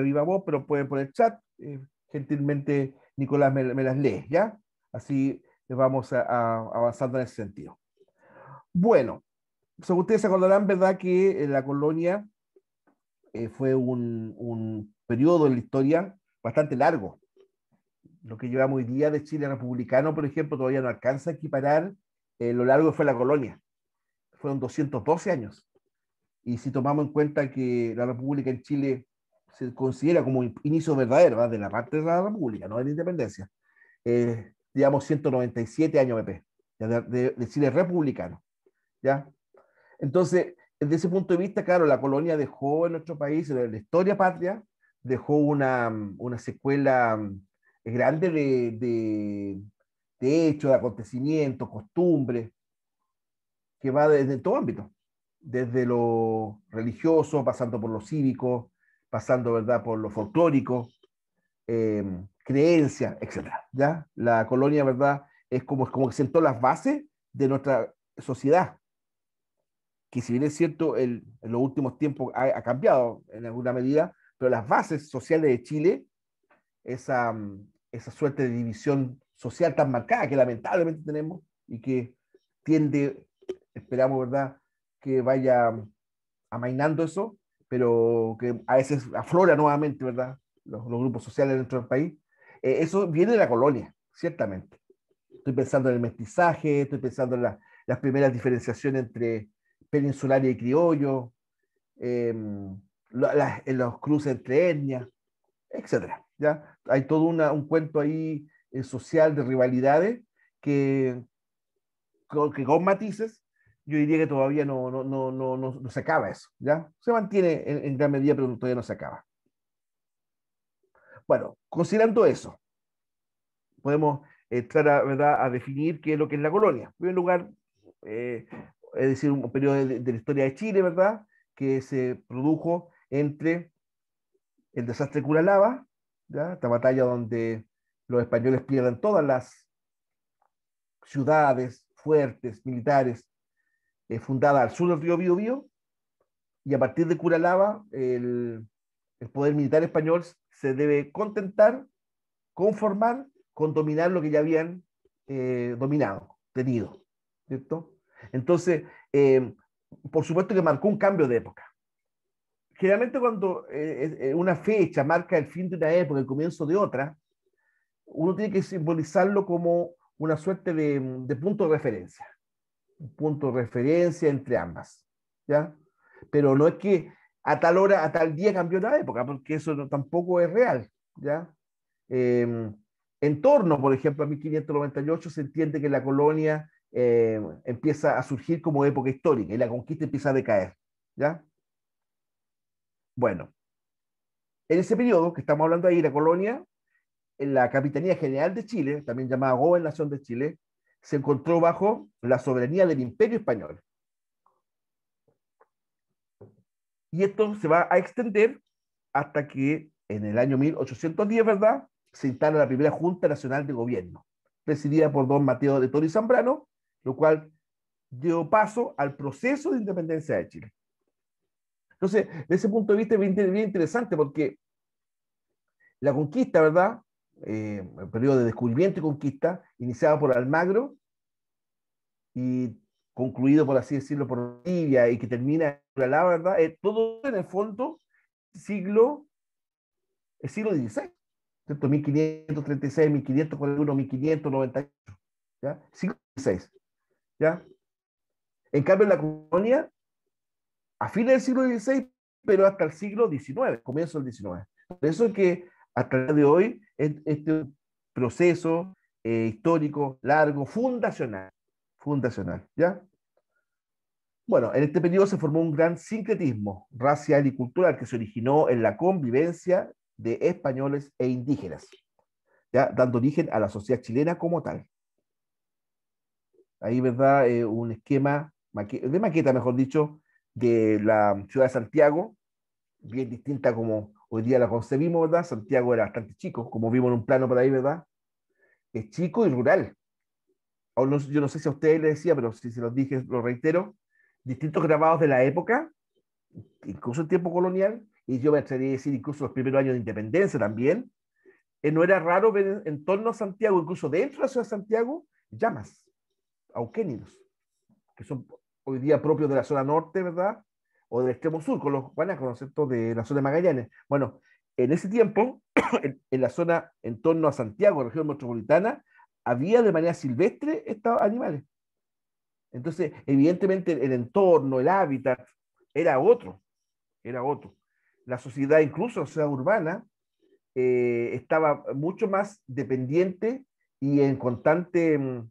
viva voz, pero pueden por el chat. Eh, gentilmente, Nicolás, me, las lee, ¿ya? Así vamos a, avanzando en ese sentido. Bueno, según ustedes se acordarán, ¿verdad?, que la colonia eh, fue un, un periodo en la historia bastante largo. Lo que llevamos hoy día de Chile republicano, por ejemplo, todavía no alcanza a equiparar eh, lo largo que fue la colonia. Fueron 212 años. Y si tomamos en cuenta que la República en Chile se considera como inicio verdadero ¿ah? de la parte de la República, no de la independencia, eh, digamos 197 años BP, e de, de, de, republicano. ¿ya? Entonces, desde ese punto de vista, claro, la colonia dejó en nuestro país, en la historia patria, dejó una, una secuela mm, grande de, de, de hechos, de acontecimientos, costumbres, que va desde todo ámbito, desde lo religioso, pasando por lo cívico, pasando ¿verdad? por lo folclórico, eh, creencia, etc. ¿ya? La colonia ¿verdad? es como, es como que sentó las bases de nuestra sociedad, que si bien es cierto, el, en los últimos tiempos ha, ha, cambiado en alguna medida, pero las bases sociales de Chile, esa, mm, esa suerte de división social tan marcada que lamentablemente tenemos y que tiende, esperamos, ¿verdad?, que vaya amainando eso, pero que a veces aflora nuevamente, ¿verdad? Los, grupos sociales dentro del país. Eh, eso viene de la colonia, ciertamente. Estoy pensando en el mestizaje, estoy pensando en las primeras diferenciaciones entre peninsular y criollo, em, en los cruces entre etnias, etc. ¿ya? Hay todo un cuento ahí eh, social de rivalidades que, que con matices yo diría que todavía no, no, no, no, no se acaba eso, ¿ya? Se mantiene en, gran medida, pero todavía no se acaba. Bueno, considerando eso, podemos entrar a, ¿verdad? a definir qué es lo que es la colonia. En primer lugar, eh, es decir, un periodo de, la historia de Chile, ¿verdad? Que se produjo entre el desastre de Curalaba, esta batalla donde los españoles pierden todas las ciudades fuertes, militares eh, fundada al sur del río Biobío, y a partir de Curalaba, el, poder militar español se debe contentar, conformar, con dominar lo que ya habían eh, dominado, tenido, ¿cierto? Entonces, eh, por supuesto que marcó un cambio de época. Generalmente cuando una fecha marca el fin de una época, el comienzo de otra, uno tiene que simbolizarlo como una suerte de punto de referencia punto de referencia entre ambas, ¿ya? Pero no es que a tal hora, a tal día cambió la época, porque eso tampoco es real, ¿ya? Em, en torno, por ejemplo, a 1598 se entiende que la colonia em, empieza a surgir como época histórica y la conquista empieza a decaer, ¿ya? Bueno, en ese periodo que estamos hablando ahí, la colonia, en la Capitanía General de Chile, también llamada Gobernación de Chile, se encontró bajo la soberanía del imperio español. Y esto se va a extender hasta que en el año 1810, ¿verdad? Se instala la primera Junta Nacional de Gobierno, presidida por don Mateo de Toro Zambrano, lo cual dio paso al proceso de independencia de Chile. Entonces, desde ese punto de vista es bien interesante porque la conquista, ¿verdad? el eh, periodo de descubrimiento y conquista, iniciado por Almagro y concluido, por así decirlo, por Bolivia y que termina en la verdad, eh, todo en el fondo siglo, el siglo XVI, ¿cierto? 1536, 1541, 1598, ¿ya? Siglo XVI, ¿ya? En cambio, en la colonia, a fines del siglo XVI, pero hasta el siglo XIX, comienzo del XIX. Por eso es que a través de hoy este proceso eh, histórico, largo, fundacional. Fundacional, ¿ya? Bueno, en este periodo se formó un gran sincretismo racial y cultural que se originó en la convivencia de españoles e indígenas, ¿ya? dando origen a la sociedad chilena como tal. Ahí, ¿verdad? Eh, un esquema de maqueta, mejor dicho, de la ciudad de Santiago, bien distinta como Hoy día la concebimos, ¿verdad? Santiago era bastante chico, como vimos en un plano por ahí, ¿verdad? Es chico y rural. yo no sé si a ustedes les decía, pero si se los dije, lo reitero, distintos grabados de la época, incluso el tiempo colonial, y yo me atrevería a decir incluso los primeros años de independencia también, eh, no era raro ver en torno a Santiago, incluso dentro de la ciudad de Santiago, llamas, auquénidos, que son hoy día propios de la zona norte, ¿verdad? o del extremo sur, con los guanacos, ¿no de la zona de Magallanes. Bueno, en ese tiempo, en, la zona en torno a Santiago, región metropolitana, había de manera silvestre estos animales. Entonces, evidentemente, el, entorno, el hábitat, era otro, era otro. La sociedad, incluso la sociedad urbana, eh, estaba mucho más dependiente y en constante mm,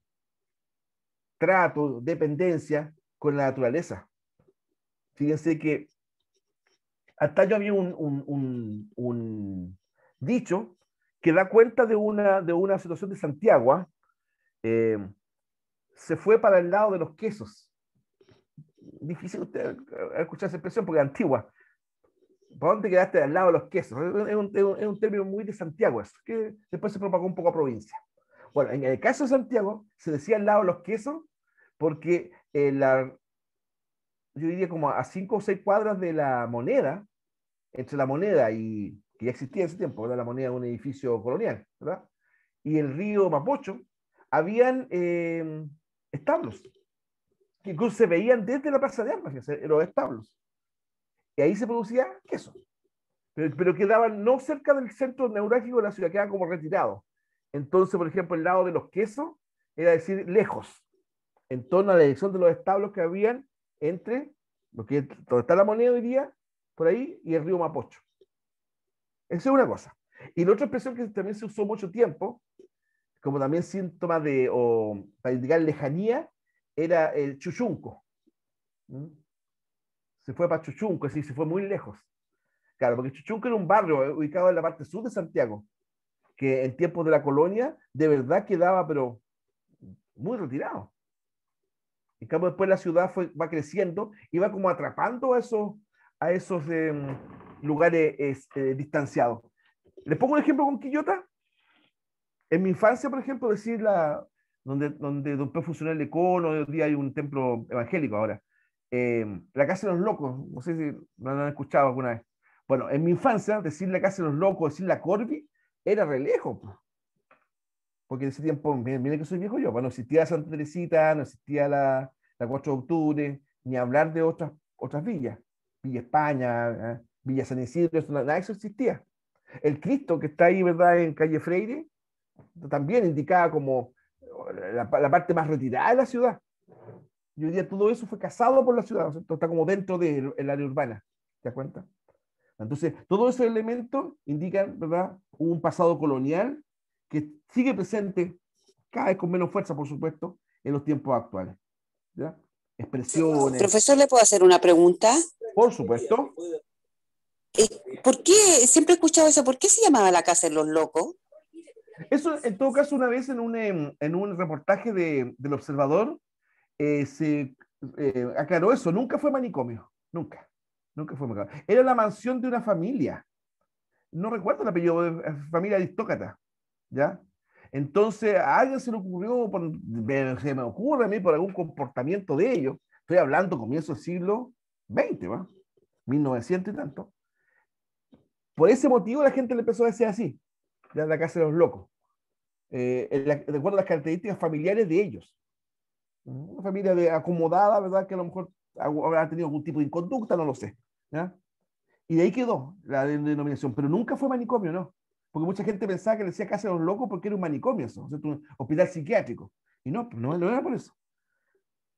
trato, dependencia con la naturaleza. Fíjense que hasta yo había un, un, dicho que da cuenta de una, de una situación de Santiago. ¿ah? Eh, se fue para el lado de los quesos. Difícil escuchar esa expresión porque es antigua. ¿Para dónde quedaste al lado de los quesos? Es un, es un, término muy de Santiago eso, que después se propagó un poco a provincia. Bueno, en el caso de Santiago, se decía al lado de los quesos porque eh, la yo diría como a cinco o seis cuadras de la moneda, entre la moneda y que ya existía en ese tiempo, era la moneda de un edificio colonial, ¿verdad? y el río Mapocho, habían eh, establos, que incluso se veían desde la plaza de armas, los establos. Y ahí se producía queso, pero, pero quedaban no cerca del centro neurálgico de la ciudad, quedaban como retirados. Entonces, por ejemplo, el lado de los quesos era decir lejos, en torno a la dirección de los establos que habían entre lo que, donde está la moneda hoy día, por ahí, y el río Mapocho. Esa es una cosa. Y la otra expresión que también se usó mucho tiempo, como también síntoma de, o para indicar lejanía, era el chuchunco. ¿Mm? Se fue para Chuchunco, es decir, se fue muy lejos. Claro, porque Chuchunco era un barrio eh, ubicado en la parte sur de Santiago, que en tiempos de la colonia de verdad quedaba, pero muy retirado y cambio, después la ciudad va creciendo y va como atrapando a esos, a esos em, lugares este, distanciados. Les pongo un ejemplo con Quillota. En mi infancia, por ejemplo, decir la, donde, donde después funcionó el econo, hoy día hay un templo evangélico ahora. Em, la Casa de los Locos, no sé si lo han escuchado alguna vez. Bueno, en mi infancia, decir la Casa de los Locos, decir la Corby, era re lejos porque en ese tiempo, miren, que soy viejo yo, bueno, pues, no existía Santa Teresita, no existía la, la 4 de octubre, ni hablar de otras, otras villas, Villa España, ah, Villa San Isidro, nada de eso existía. El Cristo que está ahí, ¿verdad?, en calle Freire, también indicaba como eh, la, parte más retirada de la ciudad. Y hoy día todo eso fue cazado por la ciudad, ¿no? está como dentro del área urbana, ¿te das cuenta? Entonces, todos esos elementos indican, ¿verdad?, un pasado colonial que sigue presente, cada vez con menos fuerza, por supuesto, en los tiempos actuales. ¿ya? Expresiones. Profesor, ¿le puedo hacer una pregunta? Por supuesto. Eh, ¿Por qué, siempre he escuchado eso, ¿por qué se llamaba la casa de los locos? Eso, en todo caso, una vez en un, em, reportaje del Observador, eh, se eh, aclaró eso, nunca fue manicomio, nunca, nunca fue manicomio. Era la mansión de una familia, no recuerdo el apellido, de familia aristócrata, ¿ya? Entonces, a alguien se le ocurrió, se me ocurre a mí por algún comportamiento de ellos, estoy hablando comienzo del siglo XX, ¿va? 1900 y tanto. Por ese motivo la gente le empezó a decir así, ya la casa de los locos. Eh, de acuerdo a las características familiares de ellos. Una familia de acomodada, ¿verdad? Que a lo mejor habrá tenido algún tipo de inconducta, no lo sé. Y de ahí quedó la denominación, pero nunca fue manicomio, ¿no? porque mucha gente pensaba que le decía casa de los locos porque era un manicomio eso, un hospital psiquiátrico. Y pues, no, no era por eso.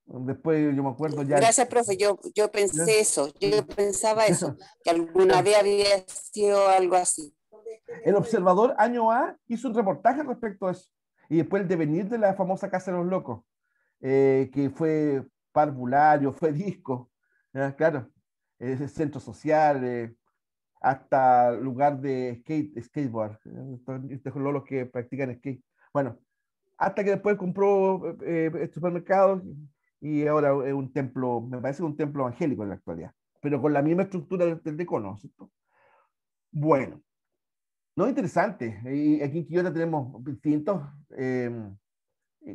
Después yo me acuerdo ya. Gracias, profe. Yo, yo pensé eso, yo pensaba eso, que alguna vez había sido algo así. El observador año A hizo un reportaje respecto a eso. Y después el devenir de la famosa Casa de los Locos, eh, que fue parvulario, fue disco, claro, eh, ese centro social, eh, hasta lugar de skate, skateboard, estos lolos que practican skate. Bueno, hasta que después compró eh, eh, supermercados este supermercado y ahora es un templo, me parece un templo evangélico en la actualidad, pero con la misma estructura del decono, ¿cierto? Bueno, no interesante. Y aquí en Quillota tenemos distintos eh,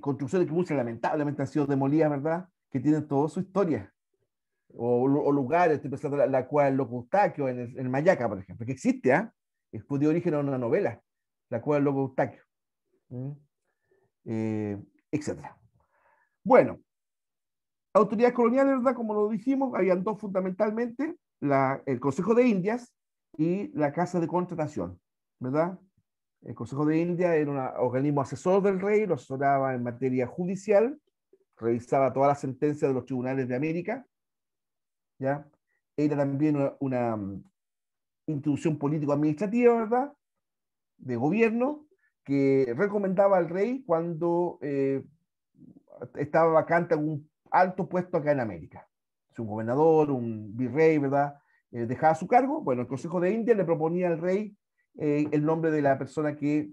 construcciones que muchas lamentablemente han sido demolidas, ¿verdad? Que tienen toda su historia o, lugares, estoy la, cual cueva del en, el, Mayaca, por ejemplo, que existe, ¿ah? es origen a una novela, la cual del Loco Eustaquio, eh, etc. Bueno, autoridades coloniales, ¿verdad? Como lo dijimos, habían dos fundamentalmente, la, el Consejo de Indias y la Casa de Contratación, ¿verdad? El Consejo de India era un organismo asesor del rey, lo asesoraba en materia judicial, revisaba todas las sentencias de los tribunales de América, ¿ya? Era también una, mm, institución político-administrativa, ¿verdad? De gobierno, que recomendaba al rey cuando eh, estaba vacante algún alto puesto acá en América. Si un gobernador, un virrey, ¿verdad? Eh, dejaba su cargo, bueno, el Consejo de India le proponía al rey eh, el nombre de la persona que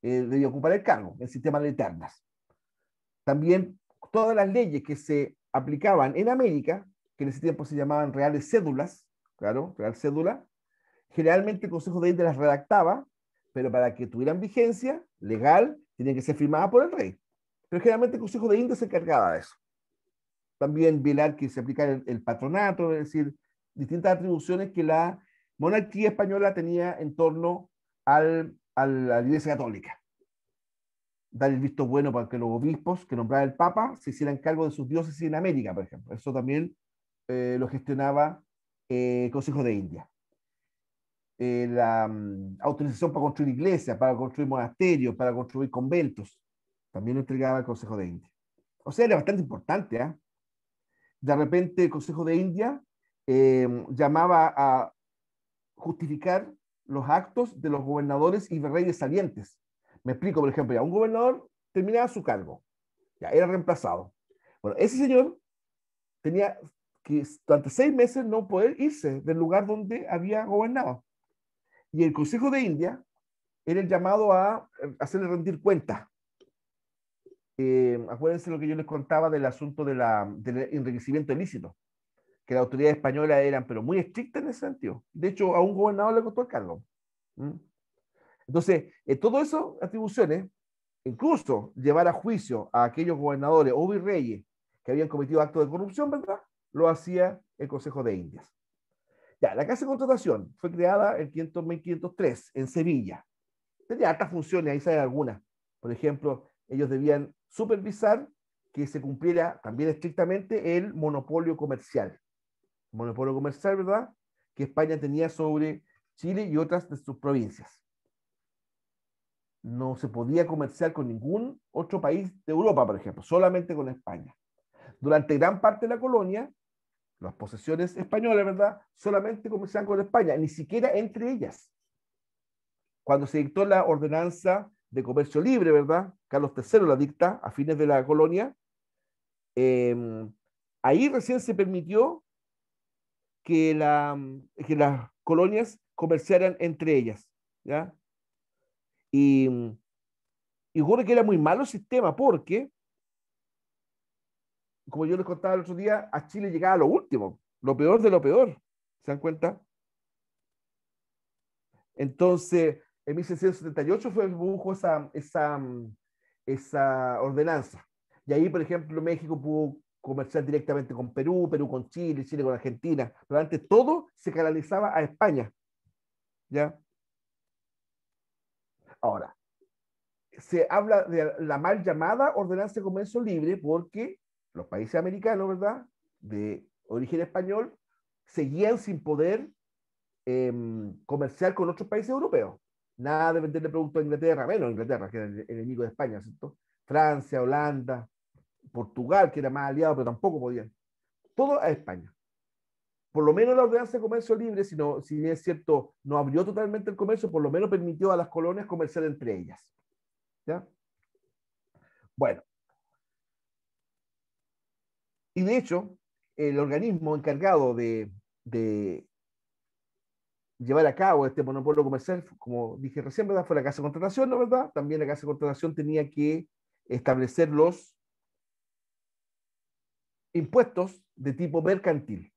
debía ocupar el cargo, el sistema de eternas. También todas las leyes que se aplicaban en América que en ese tiempo se llamaban reales cédulas, claro, real cédula, generalmente el Consejo de Indias las redactaba, pero para que tuvieran vigencia legal, tenían que ser firmadas por el rey. Pero generalmente el Consejo de Indias se encargaba de eso. También velar que se aplicara el, patronato, es decir, distintas atribuciones que la monarquía española tenía en torno al, a la Iglesia Católica. Dar el visto bueno para que los obispos que nombraba el Papa se hicieran cargo de sus diócesis en América, por ejemplo. Eso también eh, lo gestionaba el eh, Consejo de India. Eh, la mm, autorización para construir iglesias, para construir monasterios, para construir conventos, también lo entregaba el Consejo de India. O sea, era bastante importante. ¿ah? De repente el Consejo de India em, llamaba a justificar los actos de los gobernadores y reyes salientes. Me explico, por ejemplo, ya un gobernador terminaba su cargo, ya era reemplazado. Bueno, ese señor tenía que durante seis meses no poder irse del lugar donde había gobernado. Y el Consejo de India era el llamado a eh, hacerle rendir cuenta. Eh, acuérdense lo que yo les contaba del asunto de la, del enriquecimiento ilícito, que las autoridades españolas eran, pero muy estrictas en ese sentido. De hecho, a un gobernador le costó el cargo. Entonces, eh, todo eso, atribuciones, incluso llevar a juicio a aquellos gobernadores o virreyes que habían cometido actos de corrupción, ¿verdad? lo hacía el Consejo de Indias. Ya, la Casa de Contratación fue creada en 1503 en Sevilla. Tenía altas funciones, ahí salen algunas. Por ejemplo, ellos debían supervisar que se cumpliera también estrictamente el monopolio comercial. Monopolio comercial, ¿verdad? Que España tenía sobre Chile y otras de sus provincias. No se podía comerciar con ningún otro país de Europa, por ejemplo, solamente con España. Durante gran parte de la colonia, las posesiones españolas, ¿verdad? Solamente comerciaban con España, ni siquiera entre ellas. Cuando se dictó la ordenanza de comercio libre, ¿verdad? Carlos III la dicta a fines de la colonia. Em, ahí recién se permitió que, la, las colonias comerciaran entre ellas, ¿ya? Y, y ocurre que era muy malo el sistema porque como yo les contaba el otro día, a Chile llegaba a lo último, lo peor de lo peor. ¿Se dan cuenta? Entonces, en 1678 fue el esa, esa, esa ordenanza. Y ahí, por ejemplo, México pudo comerciar directamente con Perú, Perú con Chile, Chile con Argentina. Pero antes todo se canalizaba a España. ¿Ya? Ahora, se habla de la mal llamada ordenanza de comercio libre porque los países americanos, ¿verdad? De origen español, seguían sin poder eh, comerciar con otros países europeos. Nada de venderle productos a Inglaterra, menos Inglaterra, que era el enemigo de España, ¿cierto? Francia, Holanda, Portugal, que era más aliado, pero tampoco podían. Todo a España. Por lo menos la ordenanza de comercio libre, si, si bien es cierto, no abrió totalmente el comercio, por lo menos permitió a las colonias comerciar entre ellas. ¿Ya? Bueno, y de hecho, el organismo encargado de, llevar a cabo este monopolio comercial, como dije recién, ¿verdad? Fue la Casa de Contratación, ¿no verdad? También la Casa de Contratación tenía que establecer los impuestos de tipo mercantil.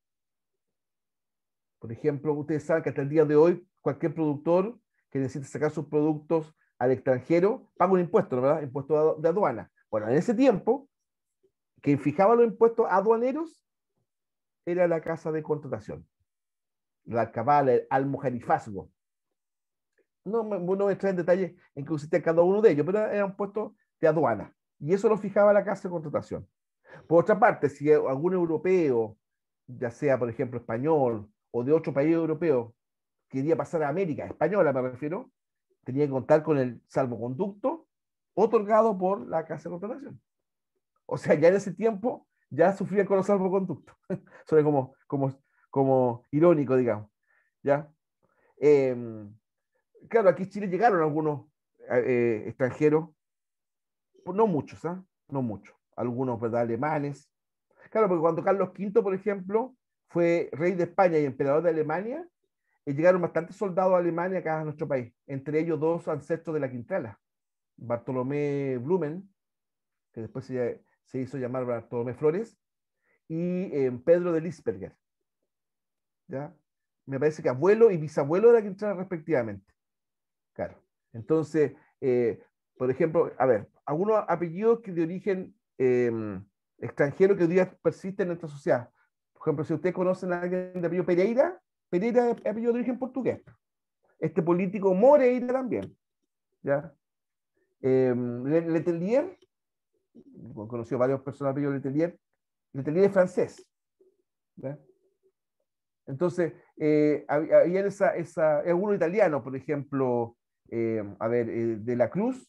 Por ejemplo, ustedes saben que hasta el día de hoy cualquier productor que necesite sacar sus productos al extranjero paga un impuesto, ¿no verdad? Impuesto de aduana. Bueno, en ese tiempo quien fijaba los impuestos aduaneros era la casa de contratación, la alcabala, el almojarifazgo. No, me, no entrar en detalles en qué consistía cada uno de ellos, pero era un puesto de aduana. Y eso lo fijaba la casa de contratación. Por otra parte, si algún europeo, ya sea por ejemplo español o de otro país europeo, quería pasar a América, española me refiero, tenía que contar con el salvoconducto otorgado por la casa de contratación. O sea, ya en ese tiempo ya sufría con los salvoconductos. Suena como, como, como irónico, digamos. ¿Ya? Em, claro, aquí en Chile llegaron algunos eh, eh, extranjeros, no muchos, ¿ah? No muchos. Algunos, ¿verdad? Alemanes. Claro, porque cuando Carlos V, por ejemplo, fue rey de España y emperador de Alemania, eh, llegaron bastantes soldados a Alemania acá a nuestro país, entre ellos dos ancestros de la Quintala, Bartolomé Blumen, que después se se hizo llamar Bartolomé Flores, y em, Pedro de Lisberger. ¿Ya? Me parece que abuelo y bisabuelo era Quintana respectivamente. Claro. Entonces, eh, por ejemplo, a ver, algunos apellidos que de origen em, extranjero que hoy día persisten en nuestra sociedad. Por ejemplo, si ustedes conocen a alguien de apellido Pereira, Pereira es apellido de origen portugués. Este político Moreira también. ¿Ya? Eh, he conocido varios personas de Le Letelier de francés. Entonces, había eh, esa, esa, uno italiano, por ejemplo, eh, a ver, eh, de la Cruz,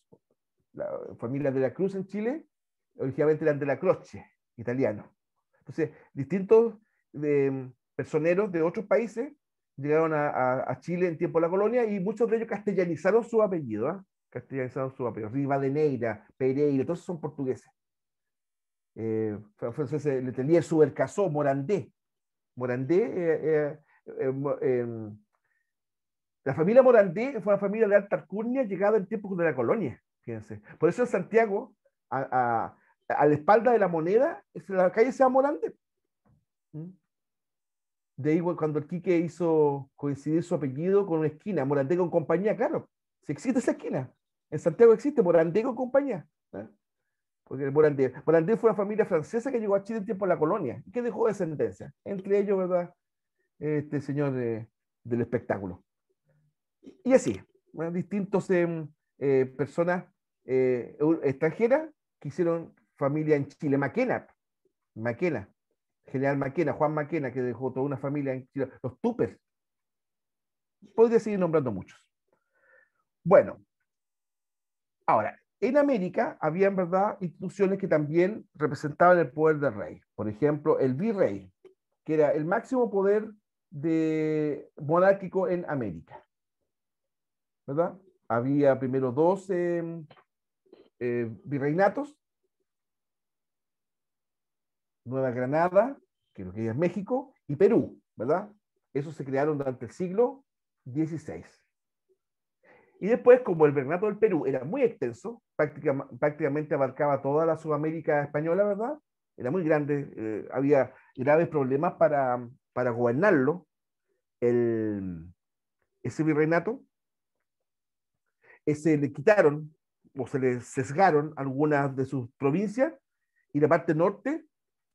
la familia de la Cruz en Chile, originalmente eran de la Croce, italiano. Entonces, distintos personeros de otros países llegaron a, a, Chile en tiempo de la colonia y muchos de ellos castellanizaron su apellido. ¿ah? castellanizado su apellido. Rivadeneira, Pereira, todos son portugueses. Eh, eh, le franceses, el Subercasó, Morandé. Morandé, eh, la familia Morandé fue una familia de alta alcurnia llegada en tiempos de la colonia, fíjense. Por eso en Santiago, a, la espalda de la moneda, la calle se llama Morandé. ¿Mm? De igual, cuando el Quique hizo coincidir su apellido con una esquina, Morandé con compañía, claro, si existe esa esquina. En Santiago existe Morandé compañía. ¿eh? Porque Morandé, fue una familia francesa que llegó a Chile en tiempo de la colonia y que dejó descendencia. Entre ellos, ¿verdad? Este señor eh, del espectáculo. Y así, bueno, distintos em, eh, personas eh, extranjeras que hicieron familia en Chile. Maquena, Maquena, General Maquena, Juan Maquena, que dejó toda una familia en Chile. Los Tupes. Podría seguir nombrando muchos. Bueno, Ahora, en América había en verdad instituciones que también representaban el poder del rey. Por ejemplo, el virrey, que era el máximo poder de monárquico en América. ¿Verdad? Había primero dos eh, virreinatos. Nueva Granada, que lo que es México, y Perú, ¿verdad? Esos se crearon durante el siglo XVI. Y después, como el Virreinato del Perú era muy extenso, prácticamente abarcaba toda la Sudamérica española, ¿verdad? Era muy grande, eh, había graves problemas para, para gobernarlo, ese virreinato. Se le quitaron o se le sesgaron algunas de sus provincias y la parte norte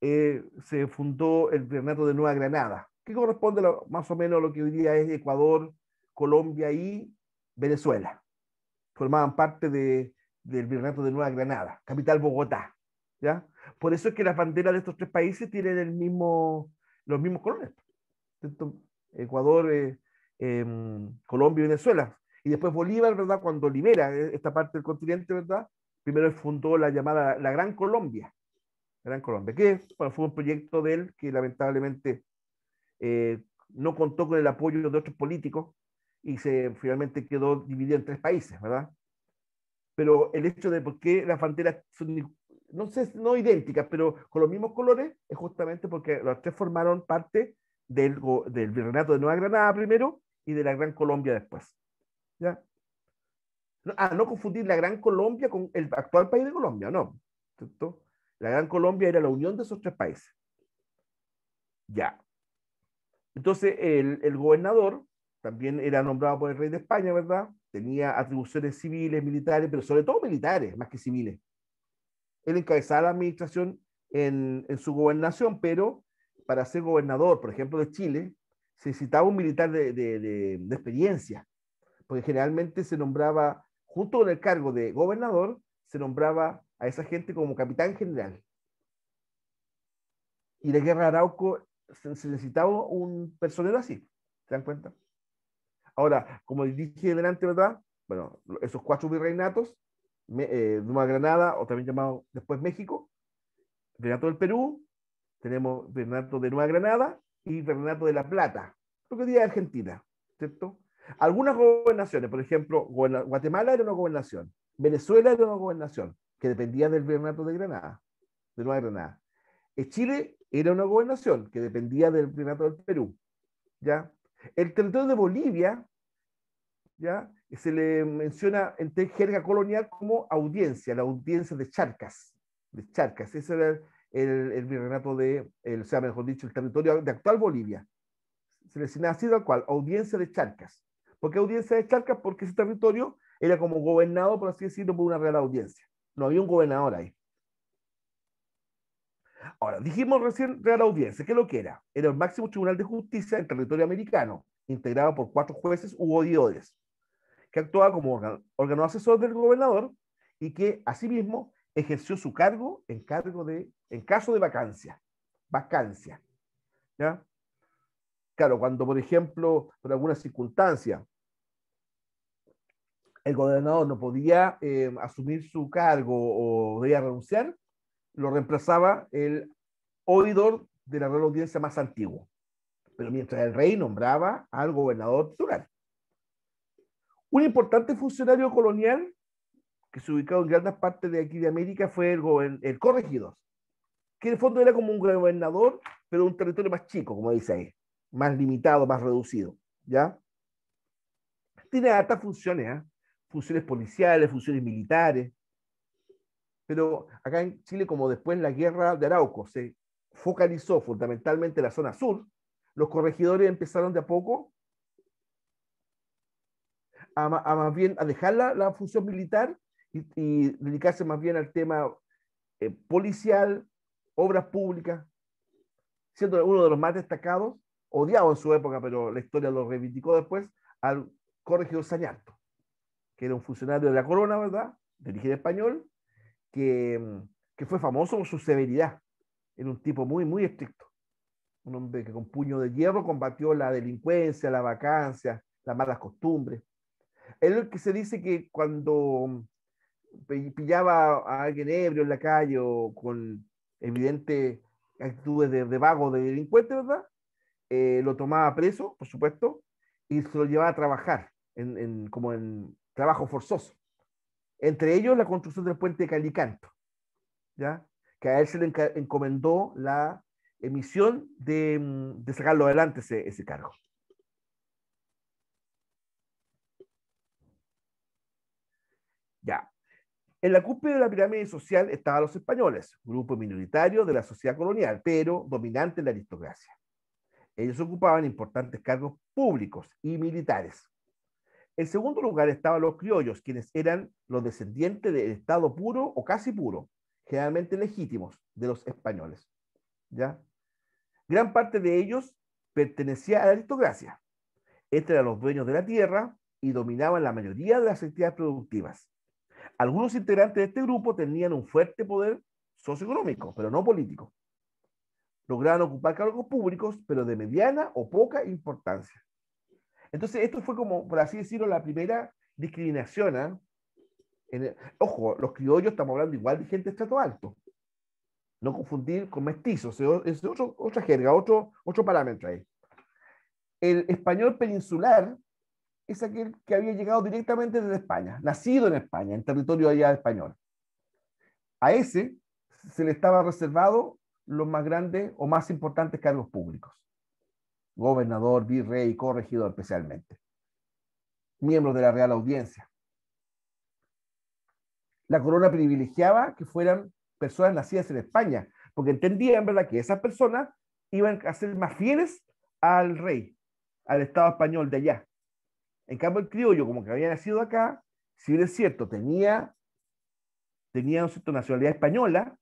eh, se fundó el virreinato de Nueva Granada, que corresponde más o menos a lo que hoy día es Ecuador, Colombia y Venezuela. Formaban parte del Virreinato de Nueva Granada, capital Bogotá. ¿ya? Por eso es que las banderas de estos tres países tienen el mismo, los mismos colores. Ecuador, eh, em, Colombia y Venezuela. Y después Bolívar, ¿verdad? Cuando libera esta parte del continente, ¿verdad? Primero fundó la llamada la Gran Colombia. Gran Colombia, que fue un proyecto de él que lamentablemente eh, no contó con el apoyo de otros políticos y se finalmente quedó dividido en tres países, ¿verdad? Pero el hecho de por qué las banderas son, no sé, no idénticas, pero con los mismos colores, es justamente porque las tres formaron parte del, del Virreinato de Nueva Granada primero y de la Gran Colombia después. ¿Ya? Ah, no confundir la Gran Colombia con el actual país de Colombia, no. La Gran Colombia era la unión de esos tres países. Ya. Entonces, el, el gobernador también era nombrado por el rey de España, ¿verdad? Tenía atribuciones civiles, militares, pero sobre todo militares, más que civiles. Él encabezaba la administración en, su gobernación, pero para ser gobernador, por ejemplo, de Chile, se necesitaba un militar de, de experiencia, porque generalmente se nombraba, junto con el cargo de gobernador, se nombraba a esa gente como capitán general. Y la guerra de Arauco se necesitaba un personero así, ¿se dan cuenta? Ahora, como dije delante, ¿verdad? Bueno, esos cuatro virreinatos, Nueva eh, Granada, o también llamado después México, Virreinato del Perú, tenemos Virreinato de Nueva Granada y Virreinato de La Plata, lo que diría Argentina, ¿cierto? Algunas gobernaciones, por ejemplo, Guatemala era una gobernación, Venezuela era una gobernación, que dependía del Virreinato de Granada, de Nueva Granada. Eh, Chile era una gobernación que dependía del Virreinato del Perú, ¿ya? El territorio de Bolivia, ¿ya? se le menciona en jerga colonial como audiencia, la audiencia de Charcas, de Charcas, ese era el, el virreinato de, o sea, mejor dicho, el territorio de actual Bolivia. Se le ha sido al cual, audiencia de Charcas. ¿Por qué audiencia de Charcas? Porque ese territorio era como gobernado, por así decirlo, por una real audiencia. No había un gobernador ahí. Ahora, dijimos recién la Audiencia, ¿qué lo que era? Era el máximo tribunal de justicia del territorio americano, integrado por cuatro jueces u odiodes, que actuaba como órgano, asesor del gobernador y que asimismo ejerció su cargo en, cargo de, en caso de vacancia. Vacancia. ¿ya? Claro, cuando, por ejemplo, por alguna circunstancia, el gobernador no podía eh, asumir su cargo o debía renunciar, lo reemplazaba el oidor de la real audiencia más antiguo. Pero mientras el rey nombraba al gobernador titular. Un importante funcionario colonial que se ubicaba en grandes partes de aquí de América fue el, el corregidor, que en el fondo era como un gobernador, pero un territorio más chico, como dice ahí, más limitado, más reducido. ¿Ya? Tiene altas funciones, ¿ah? funciones policiales, funciones militares, pero acá en Chile, como después la guerra de Arauco se focalizó fundamentalmente la zona sur, los corregidores empezaron de a poco a, más bien a dejar la, función militar y, dedicarse más bien al tema eh, policial, obras públicas, siendo uno de los más destacados, odiado en su época, pero la historia lo reivindicó después, al corregidor Sañarto, que era un funcionario de la corona, ¿verdad? De origen español, Mm, que, fue famoso por su severidad. Era un tipo muy, muy estricto. Un hombre que con puño de hierro combatió la delincuencia, la vacancia, las malas costumbres. Él es el que se dice que cuando mm, pillaba a alguien ebrio en la calle o con evidentes actitudes de, vago, de delincuente, ¿verdad? Eh, lo tomaba preso, por supuesto, y se lo llevaba a trabajar, como en trabajo forzoso. Entre ellos, la construcción del puente de Calicanto, ¿ya? que a él se le encomendó la emisión de, mm, sacarlo adelante ese, cargo. Ya. En la cúspide de la pirámide social estaban los españoles, grupo minoritario de la sociedad colonial, pero dominante en la aristocracia. Ellos ocupaban importantes cargos públicos y militares. En segundo lugar estaban los criollos, quienes eran los descendientes del estado puro o casi puro, generalmente legítimos, de los españoles. ¿Ya? Gran parte de ellos pertenecía a la aristocracia. Estos eran los dueños de la tierra y dominaban la mayoría de las actividades productivas. Algunos integrantes de este grupo tenían un fuerte poder socioeconómico, pero no político. Lograban ocupar cargos públicos, pero de mediana o poca importancia. Entonces, esto fue como, por así decirlo, la primera discriminación. ¿ah? ojo, los criollos estamos hablando igual de gente de estrato alto. No confundir con mestizos, es otra jerga, otro, otro parámetro ahí. El español peninsular es aquel que había llegado directamente desde España, nacido en España, en territorio allá español. A ese se le estaba reservado los más grandes o más importantes cargos públicos gobernador, virrey corregidor especialmente. Miembros de la Real Audiencia. La corona privilegiaba que fueran personas nacidas en España, porque entendían, en ¿verdad?, que esas personas iban a ser más fieles al rey, al Estado español de allá. En cambio, el criollo, como que había nacido acá, si bien es cierto, tenía, tenía una nacionalidad española,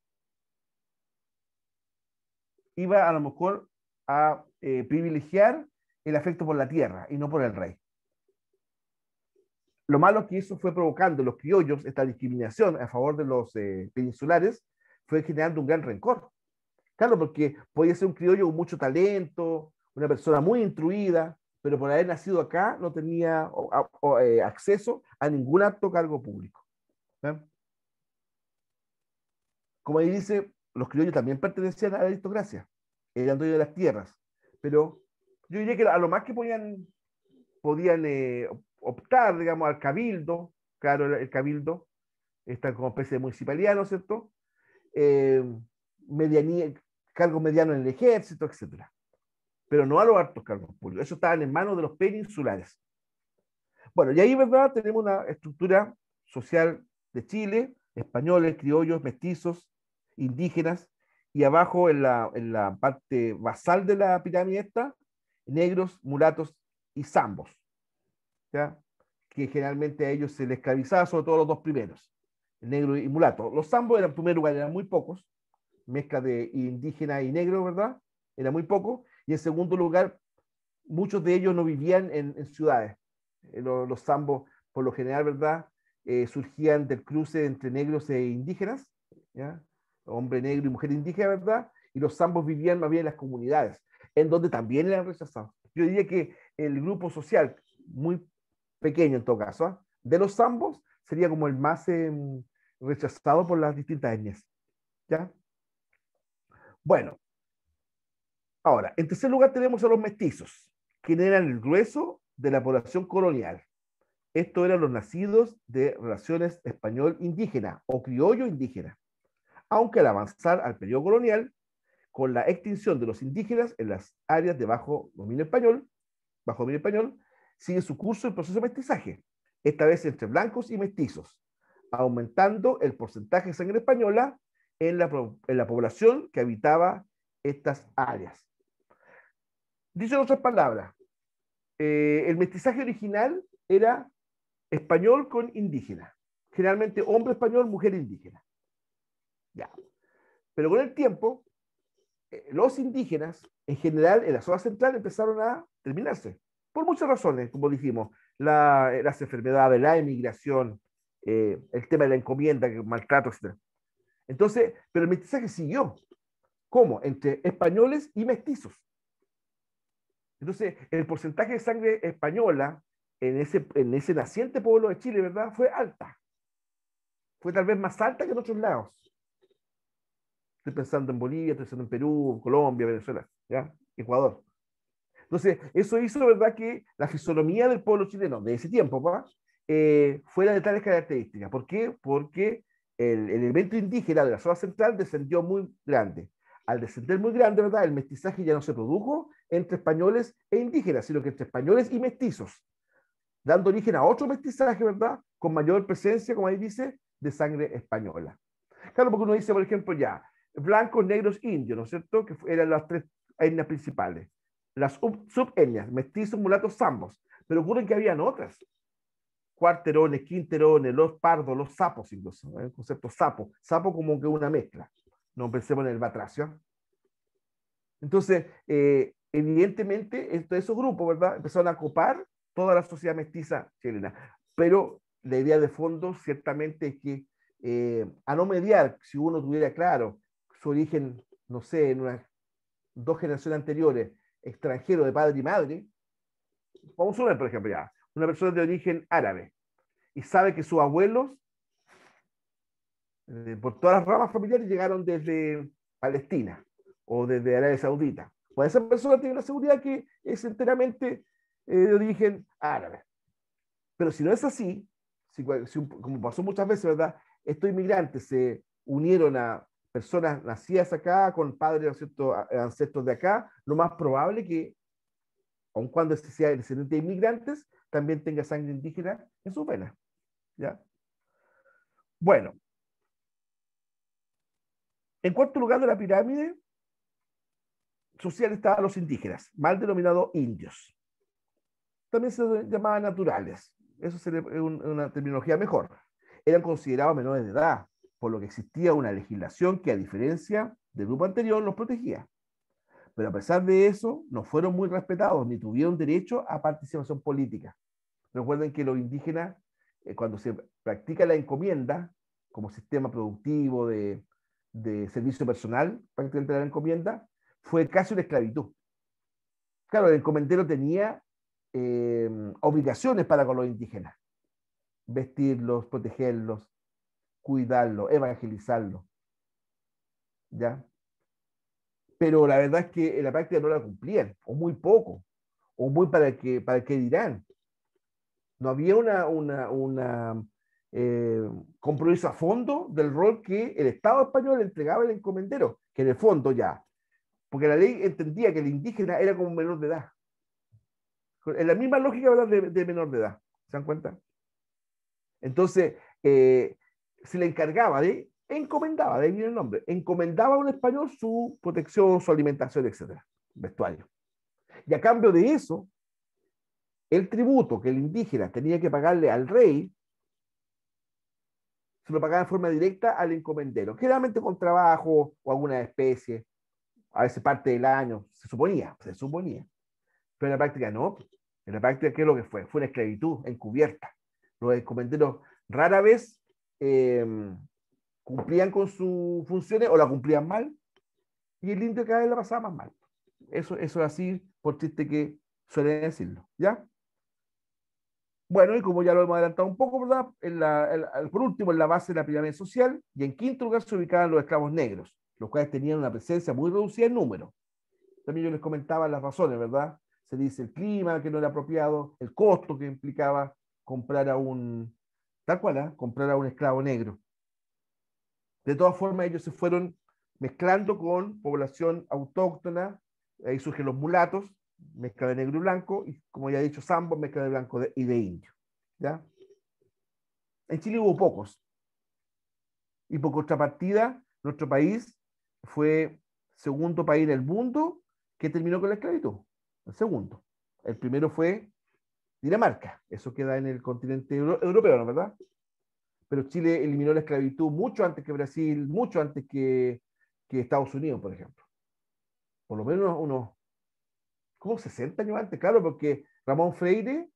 iba a lo mejor a eh, privilegiar el afecto por la tierra y no por el rey. Lo malo que hizo fue provocando los criollos, esta discriminación a favor de los eh, peninsulares, fue generando un gran rencor. Claro, porque podía ser un criollo con mucho talento, una persona muy instruida, pero por haber nacido acá no tenía eh, acceso a ningún alto cargo público. Como ahí dice, los criollos también pertenecían a la aristocracia eran dueños de las tierras. Pero yo diría que a lo más que podían, podían eh, optar, digamos, al cabildo, claro, el, cabildo, está como especie de municipalidad, ¿no es cierto? Eh, medianía, cargos medianos en el ejército, etc. Pero no a los altos cargos públicos. Eso estaba en manos de los peninsulares. Bueno, y ahí, ¿verdad? Tenemos una estructura social de Chile, españoles, criollos, mestizos, indígenas, y abajo en la, parte basal de la pirámide esta, negros, mulatos y zambos, que generalmente a ellos se les esclavizaba, sobre todo los dos primeros, negro y mulato. Los zambos en primer lugar, eran muy pocos, mezcla de indígena y negro, ¿verdad? Era muy poco. Y en segundo lugar, muchos de ellos no vivían en, ciudades. Eh, los, los, zambos, por lo general, ¿verdad? Eh, surgían del cruce entre negros e indígenas, ¿ya? hombre negro y mujer indígena, ¿verdad? Y los zambos vivían más bien en las comunidades, en donde también eran rechazados. Yo diría que el grupo social, muy pequeño en todo caso, ¿ah? de los zambos, sería como el más em, rechazado por las distintas etnias. ¿Ya? Bueno, ahora, en tercer lugar tenemos a los mestizos, quienes eran el grueso de la población colonial. Estos eran los nacidos de relaciones español-indígena o criollo-indígena aunque al avanzar al periodo colonial, con la extinción de los indígenas en las áreas de bajo dominio español, bajo dominio español, sigue su curso el proceso de mestizaje, esta vez entre blancos y mestizos, aumentando el porcentaje de sangre española en la, población que habitaba estas áreas. Dicho en otras palabras, eh, el mestizaje original era español con indígena, generalmente hombre español, mujer indígena. Pero con el tiempo, eh, los indígenas, en general, en la zona central, empezaron a terminarse. Por muchas razones, como dijimos, eh, las enfermedades, la emigración, eh, el tema de la encomienda, el maltrato, etc. Entonces, pero el mestizaje siguió. ¿Cómo? Entre españoles y mestizos. Entonces, el porcentaje de sangre española en ese, en ese naciente pueblo de Chile, ¿verdad? Fue alta. Fue tal vez más alta que en otros lados. Estoy pensando en Bolivia, estoy pensando en Perú, Colombia, Venezuela, ¿ya? Ecuador. Entonces, eso hizo, ¿verdad?, que la fisonomía del pueblo chileno de ese tiempo, ¿verdad? Eh, fuera de tales características. ¿Por qué? Porque el, el, elemento indígena de la zona central descendió muy grande. Al descender muy grande, ¿verdad? El mestizaje ya no se produjo entre españoles e indígenas, sino que entre españoles y mestizos, dando origen a otro mestizaje, ¿verdad? Con mayor presencia, como ahí dice, de sangre española. Claro, porque uno dice, por ejemplo, ya, blancos, negros, indios, ¿no es cierto? Que eran las tres etnias principales. Las subetnias, mestizos, mulatos, zambos. Pero ocurre que habían otras. Cuarterones, quinterones, los pardos, los sapos, incluso. El ¿eh? concepto sapo. Sapo como que una mezcla. No pensemos en el batracio. Entonces, eh, evidentemente, esto, esos grupos, ¿verdad? Empezaron a ocupar toda la sociedad mestiza chilena. Pero la idea de fondo, ciertamente, es que eh, a no mediar, si uno tuviera claro su origen, no sé, en unas dos generaciones anteriores, extranjero de padre y madre, vamos a ver por ejemplo, ya, una persona de origen árabe y sabe que sus abuelos, eh, por todas las ramas familiares, llegaron desde Palestina o desde Arabia Saudita. Pues esa persona tiene una seguridad que es enteramente eh, de origen árabe. Pero si no es así, si, como pasó muchas veces, ¿verdad? Estos inmigrantes se unieron a personas nacidas acá, con padres ¿cierto? ancestros de acá, lo más probable que, aun cuando este sea descendiente de inmigrantes, también tenga sangre indígena en su venas. ¿ya? Bueno. En cuarto lugar de la pirámide social estaban los indígenas, mal denominados indios. También se llamaban naturales. Eso es una terminología mejor. Eran considerados menores de edad, por lo que existía una legislación que, a diferencia del grupo anterior, los protegía. Pero a pesar de eso, no fueron muy respetados ni tuvieron derecho a participación política. Recuerden que los indígenas, eh, cuando se practica la encomienda como sistema productivo de, servicio personal, prácticamente la encomienda, fue casi una esclavitud. Claro, el encomendero tenía eh, obligaciones para con los indígenas, vestirlos, protegerlos, cuidarlo, evangelizarlo. ¿Ya? Pero la verdad es que en la práctica no la cumplían, o muy poco, o muy para que para que dirán. No había una, una, eh, compromiso a fondo del rol que el Estado español entregaba al encomendero, que en el fondo ya, porque la ley entendía que el indígena era como menor de edad. En la misma lógica De, menor de edad, ¿se dan cuenta? Entonces, eh, se le encargaba de, encomendaba, de ahí viene el nombre, encomendaba a un español su protección, su alimentación, etcétera, vestuario. Y a cambio de eso, el tributo que el indígena tenía que pagarle al rey, se lo pagaba en forma directa al encomendero, generalmente con trabajo o alguna especie, a veces parte del año, se suponía, se suponía. Pero en la práctica no. En la práctica, ¿qué es lo que fue? Fue una esclavitud encubierta. Los encomenderos rara vez Em, cumplían con sus funciones o la cumplían mal, y el indio cada vez la pasaba más mal. Eso, eso es así, por triste que suelen decirlo, ¿ya? Bueno, y como ya lo hemos adelantado un poco, ¿verdad? por último, en la base de la pirámide social, y en quinto lugar se ubicaban los esclavos negros, los cuales tenían una presencia muy reducida en número. También yo les comentaba las razones, ¿verdad? Se dice el clima que no era apropiado, el costo que implicaba comprar a un, Tal cual, ¿eh? comprar a un esclavo negro. De todas formas, ellos se fueron mezclando con población autóctona, ahí surgen los mulatos, mezcla de negro y blanco, y como ya he dicho, zambos, mezcla de blanco y de indio. ¿ya? En Chile hubo pocos. Y por contrapartida, nuestro país fue segundo país del mundo que terminó con la esclavitud. El segundo. El primero fue Dinamarca. Eso queda en el continente europeo, ¿no verdad? Pero Chile eliminó la esclavitud mucho antes que Brasil, mucho antes que, Estados Unidos, por ejemplo. Por lo menos unos, como 60 años antes, claro, porque Ramón Freire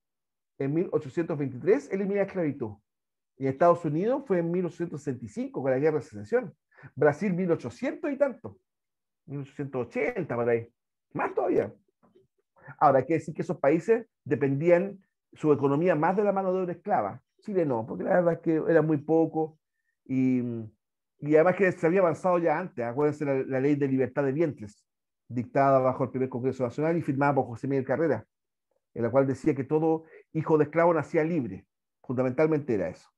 en 1823 elimina la esclavitud. Y Estados Unidos fue en 1865 con la guerra de secesión. Brasil 1800 y tanto. 1880 para ahí. Más todavía. Ahora, hay que decir que esos países dependían su economía más de la mano de obra esclava. Chile no, porque la verdad es que era muy poco y, además que se había avanzado ya antes. Acuérdense la, ley de libertad de vientres, dictada bajo el primer Congreso Nacional y firmada por José Miguel Carrera, en la cual decía que todo hijo de esclavo nacía libre. Fundamentalmente era eso.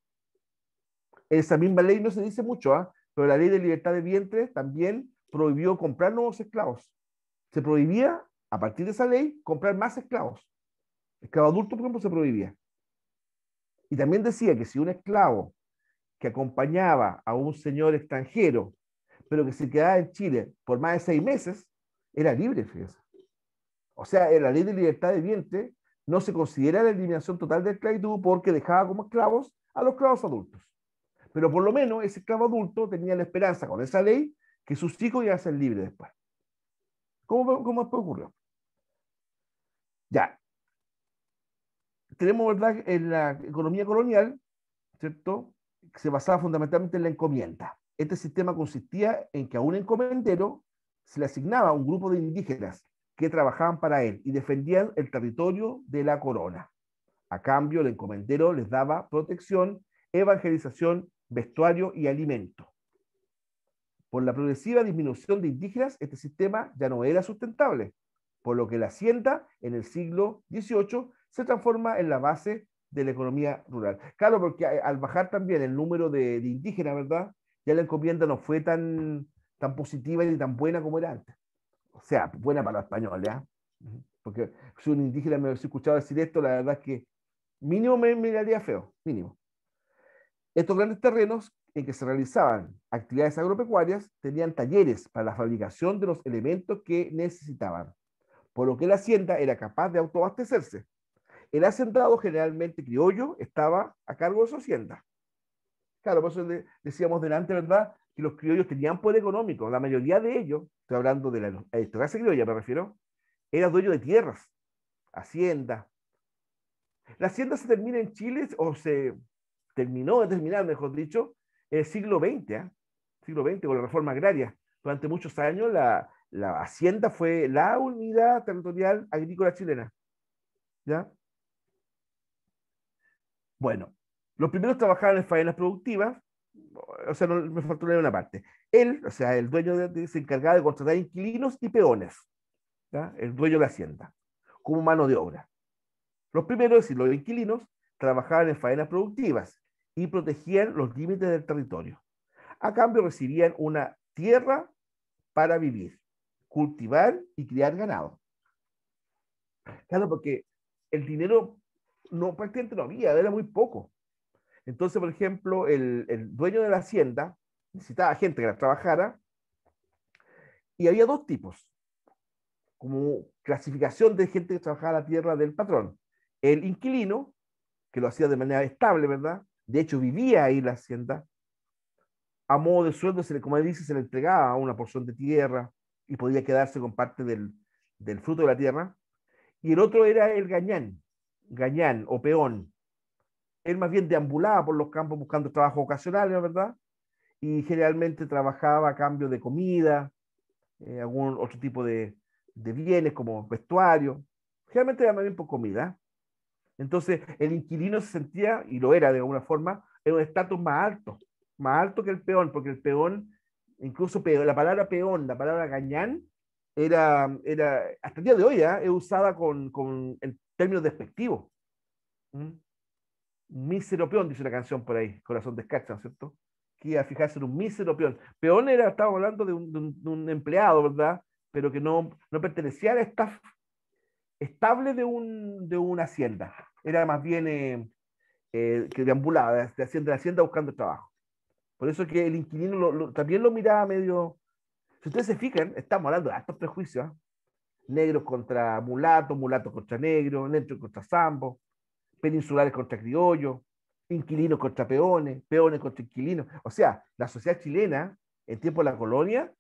Esa misma ley no se dice mucho, ¿ah? pero la ley de libertad de vientres también prohibió comprar nuevos esclavos. Se prohibía a partir de esa ley, comprar más esclavos. Esclavo adulto, por ejemplo, se prohibía. Y también decía que si un esclavo que acompañaba a un señor extranjero, pero que se quedaba en Chile por más de seis meses, era libre, fíjense. O sea, en la ley de libertad de vientre no se considera la eliminación total de esclavitud porque dejaba como esclavos a los esclavos adultos. Pero por lo menos ese esclavo adulto tenía la esperanza con esa ley que sus hijos iban a ser libres después. ¿Cómo, cómo después ocurrió? Ya. Tenemos, ¿verdad?, en la economía colonial, ¿cierto?, que se basaba fundamentalmente en la encomienda. Este sistema consistía en que a un encomendero se le asignaba un grupo de indígenas que trabajaban para él y defendían el territorio de la corona. A cambio, el encomendero les daba protección, evangelización, vestuario y alimento. Por la progresiva disminución de indígenas, este sistema ya no era sustentable por lo que la hacienda en el siglo XVIII se transforma en la base de la economía rural. Claro, porque al bajar también el número de, indígenas, ¿verdad? Ya la encomienda no fue tan, tan positiva ni tan buena como era antes. O sea, buena para los españoles, ¿eh? Porque si un indígena me hubiese escuchado decir esto, la verdad es que mínimo me miraría feo, mínimo. Estos grandes terrenos en que se realizaban actividades agropecuarias tenían talleres para la fabricación de los elementos que necesitaban por lo que la hacienda era capaz de autoabastecerse. El hacendado generalmente criollo estaba a cargo de su hacienda. Claro, por eso decíamos delante, ¿verdad? Que los criollos tenían poder económico. La mayoría de ellos, estoy hablando de la aristocracia eh, criolla, me refiero, era dueño de tierras, hacienda. La hacienda se termina en Chile, o se terminó de terminar, mejor dicho, en el siglo XX, ¿eh? ¿ah? siglo XX, con la reforma agraria. Durante muchos años la, la Hacienda fue la unidad territorial agrícola chilena. ¿Ya? Bueno, los primeros trabajaban en faenas productivas, o sea, me faltó una parte. Él, o sea, el dueño de, se encargaba de contratar inquilinos y peones, ¿ya? el dueño de la Hacienda, como mano de obra. Los primeros y los inquilinos trabajaban en faenas productivas y protegían los límites del territorio. A cambio recibían una tierra para vivir cultivar y criar ganado. Claro, porque el dinero no prácticamente no había, era muy poco. Entonces, por ejemplo, el, dueño de la hacienda necesitaba gente que la trabajara y había dos tipos, como clasificación de gente que trabajaba la tierra del patrón. El inquilino, que lo hacía de manera estable, ¿verdad? De hecho, vivía ahí la hacienda. A modo de sueldo, se le, como dice, se le entregaba una porción de tierra, y podía quedarse con parte del, fruto de la tierra. Y el otro era el gañán, gañán o peón. Él más bien deambulaba por los campos buscando trabajo ocasional la ¿verdad? Y generalmente trabajaba a cambio de comida, eh, algún otro tipo de, de bienes como vestuario, generalmente era más bien por comida. Entonces, el inquilino se sentía, y lo era de alguna forma, en un estatus más alto, más alto que el peón, porque el peón Incluso la palabra peón, la palabra gañán, era, era hasta el día de hoy ¿eh? es usada con, con el término despectivo. ¿Mm? Mísero peón, dice la canción por ahí, Corazón Descacha, ¿cierto? Que a fijarse en un mísero peón. Peón era, estaba hablando de un, empleado, ¿verdad? Pero que no, no pertenecía al staff estable de, un, de una hacienda. Era más bien eh, eh, que deambulaba de hacienda hacienda buscando trabajo. Por eso que el inquilino también lo miraba medio... Si ustedes se fijan, estamos hablando de altos prejuicios. ¿ah? Negros contra mulatos, mulatos contra negros, negros contra zambos, peninsulares contra criollo inquilinos contra peones, peones contra inquilinos. O sea, la sociedad chilena, en tiempo de la colonia,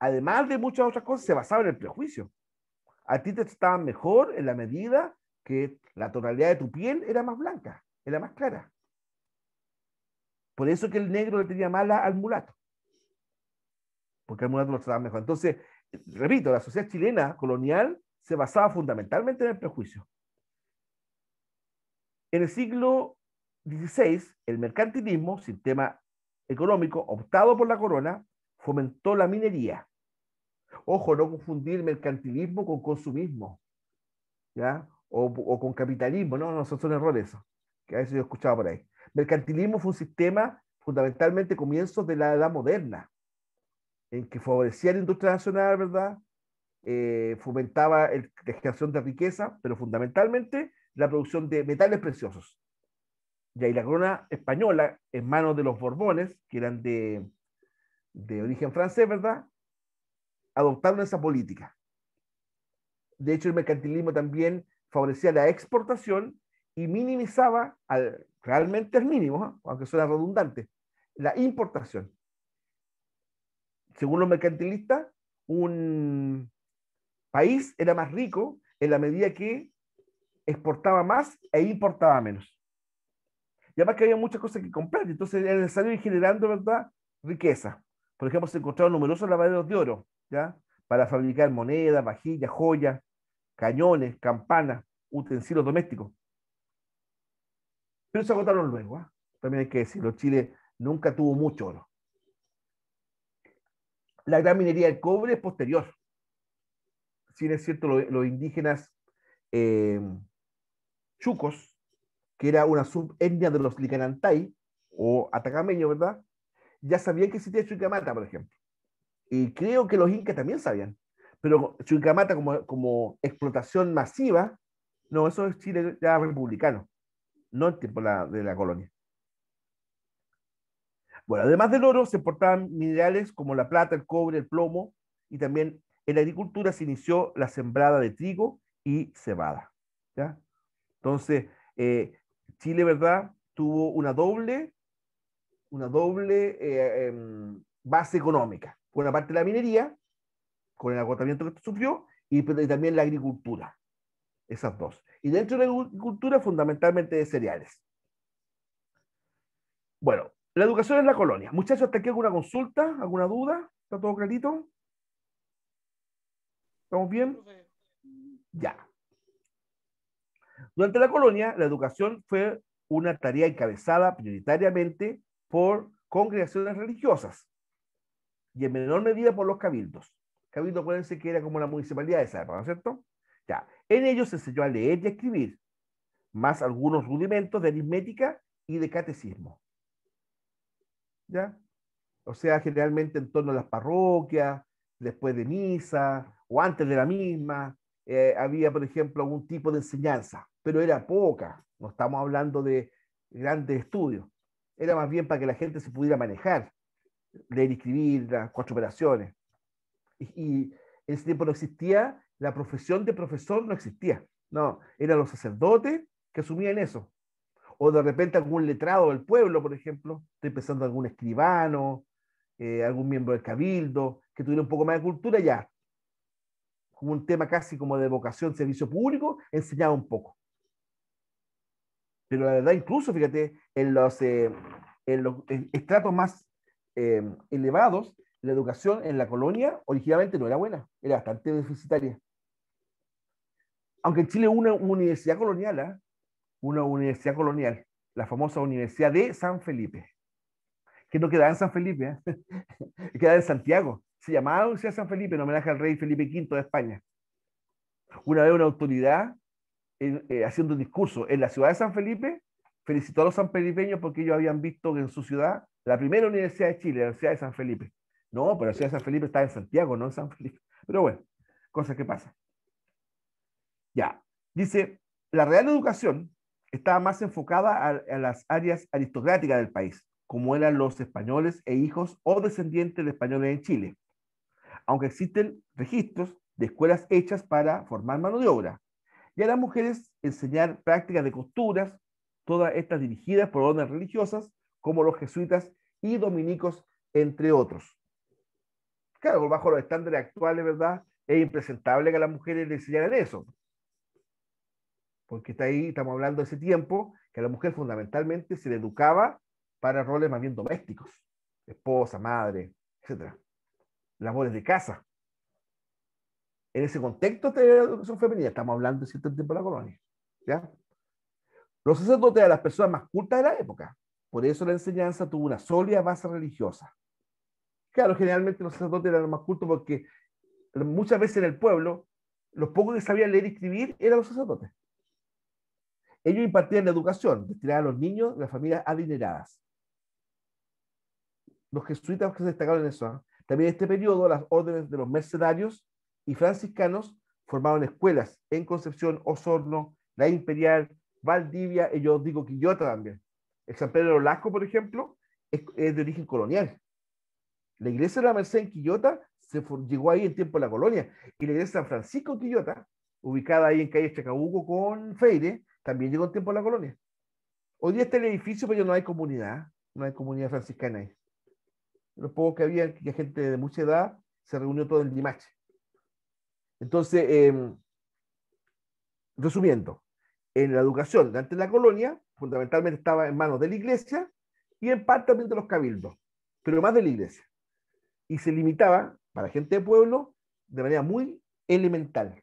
además de muchas otras cosas, se basaba en el prejuicio. A ti te estaba mejor en la medida que la tonalidad de tu piel era más blanca, era más clara. Por eso que el negro le tenía mala al mulato. Porque el mulato lo trataba mejor. Entonces, repito, la sociedad chilena colonial se basaba fundamentalmente en el prejuicio. En el siglo XVI, el mercantilismo, sistema económico optado por la corona, fomentó la minería. Ojo, no confundir mercantilismo con consumismo, ¿ya? O, con capitalismo, no, no, son, son errores, que a veces yo he escuchado por ahí mercantilismo fue un sistema fundamentalmente comienzos de la edad moderna, en que favorecía la industria nacional, ¿verdad? Eh, fomentaba la creación de riqueza, pero fundamentalmente la producción de metales preciosos. Y ahí la corona española, en manos de los Borbones, que eran de, de origen francés, ¿verdad? Adoptaron esa política. De hecho, el mercantilismo también favorecía la exportación y minimizaba al, realmente es mínimo, ¿ah? aunque suena redundante, la importación. Según los mercantilistas, un país era más rico en la medida que exportaba más e importaba menos. Y además que había muchas cosas que comprar, entonces era necesario ir generando, ¿verdad?, riqueza. Por ejemplo, se encontraron numerosos lavaderos de oro, ¿ya?, para fabricar moneda, vajillas, joyas, cañones, campanas, utensilios domésticos. Pero se agotaron luego. ¿ah? También hay que decirlo, Chile nunca tuvo mucho oro. La gran minería del cobre es posterior. Si es cierto, los, indígenas eh, chucos, que era una subetnia de los licanantay o atacameños, ¿verdad? Ya sabían que existía Chuicamata, por ejemplo. Y creo que los incas también sabían. Pero Chuicamata como, como explotación masiva, no, eso es Chile ya republicano no el tiempo de la colonia. Bueno, además del oro, se importaban minerales como la plata, el cobre, el plomo, y también en la agricultura se inició la sembrada de trigo y cebada. ¿ya? Entonces, eh, Chile, ¿verdad? Tuvo una doble, una doble eh, em, base económica. Por una parte la minería, con el agotamiento que sufrió, y, y también la agricultura esas dos. Y dentro de la agricultura, fundamentalmente de cereales. Bueno, la educación en la colonia. Muchachos, ¿hasta aquí alguna consulta? ¿Alguna duda? ¿Está todo clarito? ¿Estamos bien? Ya. Durante la colonia, la educación fue una tarea encabezada prioritariamente por congregaciones religiosas y en menor medida por los cabildos. Cabildo, acuérdense que era como la municipalidad de esa época, ¿no es cierto? En ellos se enseñó a leer y escribir, más algunos rudimentos de aritmética y de catecismo. ¿Ya? O sea, generalmente en torno a las parroquias, después de misa o antes de la misma, eh, había, por ejemplo, algún tipo de enseñanza, pero era poca, no estamos hablando de grandes estudios, era más bien para que la gente se pudiera manejar, leer y escribir, las cuatro operaciones. Y, y en ese tiempo no existía la profesión de profesor no existía. No, eran los sacerdotes que asumían eso. O de repente algún letrado del pueblo, por ejemplo, estoy pensando algún escribano, eh, algún miembro del cabildo, que tuviera un poco más de cultura, ya. Como un tema casi como de vocación, servicio público, enseñaba un poco. Pero la verdad, incluso, fíjate, en los, eh, en los estratos más eh, elevados, la educación en la colonia originalmente no era buena, era bastante deficitaria aunque en Chile una universidad colonial, ¿ah? una universidad colonial, la famosa Universidad de San Felipe, que no quedaba en San Felipe, ¿eh? quedaba en Santiago. Se llamaba Universidad de San Felipe en homenaje al rey Felipe V de España. Una vez una autoridad eh, haciendo un discurso en la ciudad de San Felipe felicitó a los sanfelipeños porque ellos habían visto que en su ciudad la primera universidad de Chile, la Universidad de San Felipe. No, pero la ciudad de San Felipe está en Santiago, no en San Felipe. Pero bueno, cosas que pasan. Ya, dice, la real educación estaba más enfocada a, las áreas aristocráticas del país, como eran los españoles e hijos o descendientes de españoles en Chile, aunque existen registros de escuelas hechas para formar mano de obra, y a las mujeres enseñar prácticas de costuras, todas estas dirigidas por órdenes religiosas, como los jesuitas y dominicos, entre otros. Claro, bajo los estándares actuales, ¿verdad? Es impresentable que a las mujeres les enseñaran eso porque está ahí, estamos hablando de ese tiempo, que a la mujer fundamentalmente se le educaba para roles más bien domésticos, esposa, madre, etc. Labores de casa. En ese contexto de la educación femenina, estamos hablando de cierto tiempo de la colonia. ¿ya? Los sacerdotes eran las personas más cultas de la época, por eso la enseñanza tuvo una sólida base religiosa. Claro, generalmente los sacerdotes eran los más cultos porque muchas veces en el pueblo, los pocos que sabían leer y escribir eran los sacerdotes. Ellos impartían la educación destinada a los niños de las familias adineradas. Los jesuitas que se destacaron en eso. ¿ah? También en este periodo, las órdenes de los mercenarios y franciscanos formaron escuelas en Concepción, Osorno, La Imperial, Valdivia, y yo digo Quillota también. El San Pedro de Olasco, por ejemplo, es, de origen colonial. La iglesia de la Merced en Quillota se llegó ahí en tiempo de la colonia. Y la iglesia de San Francisco en Quillota, ubicada ahí en calle Chacabuco con Feire, también llegó un tiempo a la colonia. Hoy día está el edificio, pero ya no hay comunidad, no hay comunidad franciscana ahí. Los pocos que había, que gente de mucha edad, se reunió todo el Limache. Entonces, em, resumiendo, en la educación, antes de la colonia, fundamentalmente estaba en manos de la iglesia y en parte también de los cabildos, pero más de la iglesia. Y se limitaba, para gente de pueblo, de manera muy elemental.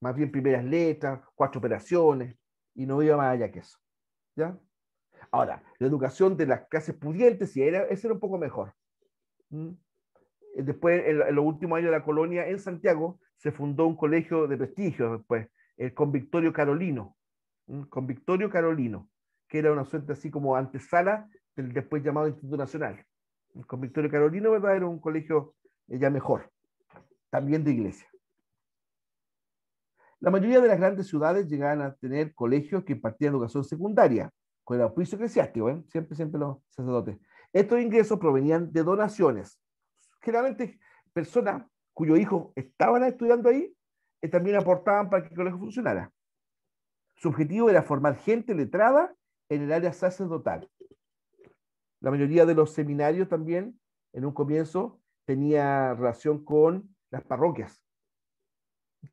Más bien primeras letras, cuatro operaciones, y no iba más allá que eso. ¿ya? Ahora, la educación de las clases pudientes, sí, era, ese era un poco mejor. Eh, después, en, los últimos años de la colonia, en Santiago, se fundó un colegio de prestigio después, pues, el Convictorio Carolino, Convictorio Carolino, que era una suerte así como antesala del después llamado Instituto Nacional. El Convictorio Carolino, ¿verdad? Era un colegio eh, ya mejor, también de iglesia. La mayoría de las grandes ciudades llegaban a tener colegios que impartían educación secundaria, con el auspicio eclesiástico, ¿eh? siempre, siempre los sacerdotes. Estos ingresos provenían de donaciones. Generalmente, personas cuyos hijos estaban estudiando ahí eh, también aportaban para que el colegio funcionara. Su objetivo era formar gente letrada en el área sacerdotal. La mayoría de los seminarios también, en un comienzo, tenía relación con las parroquias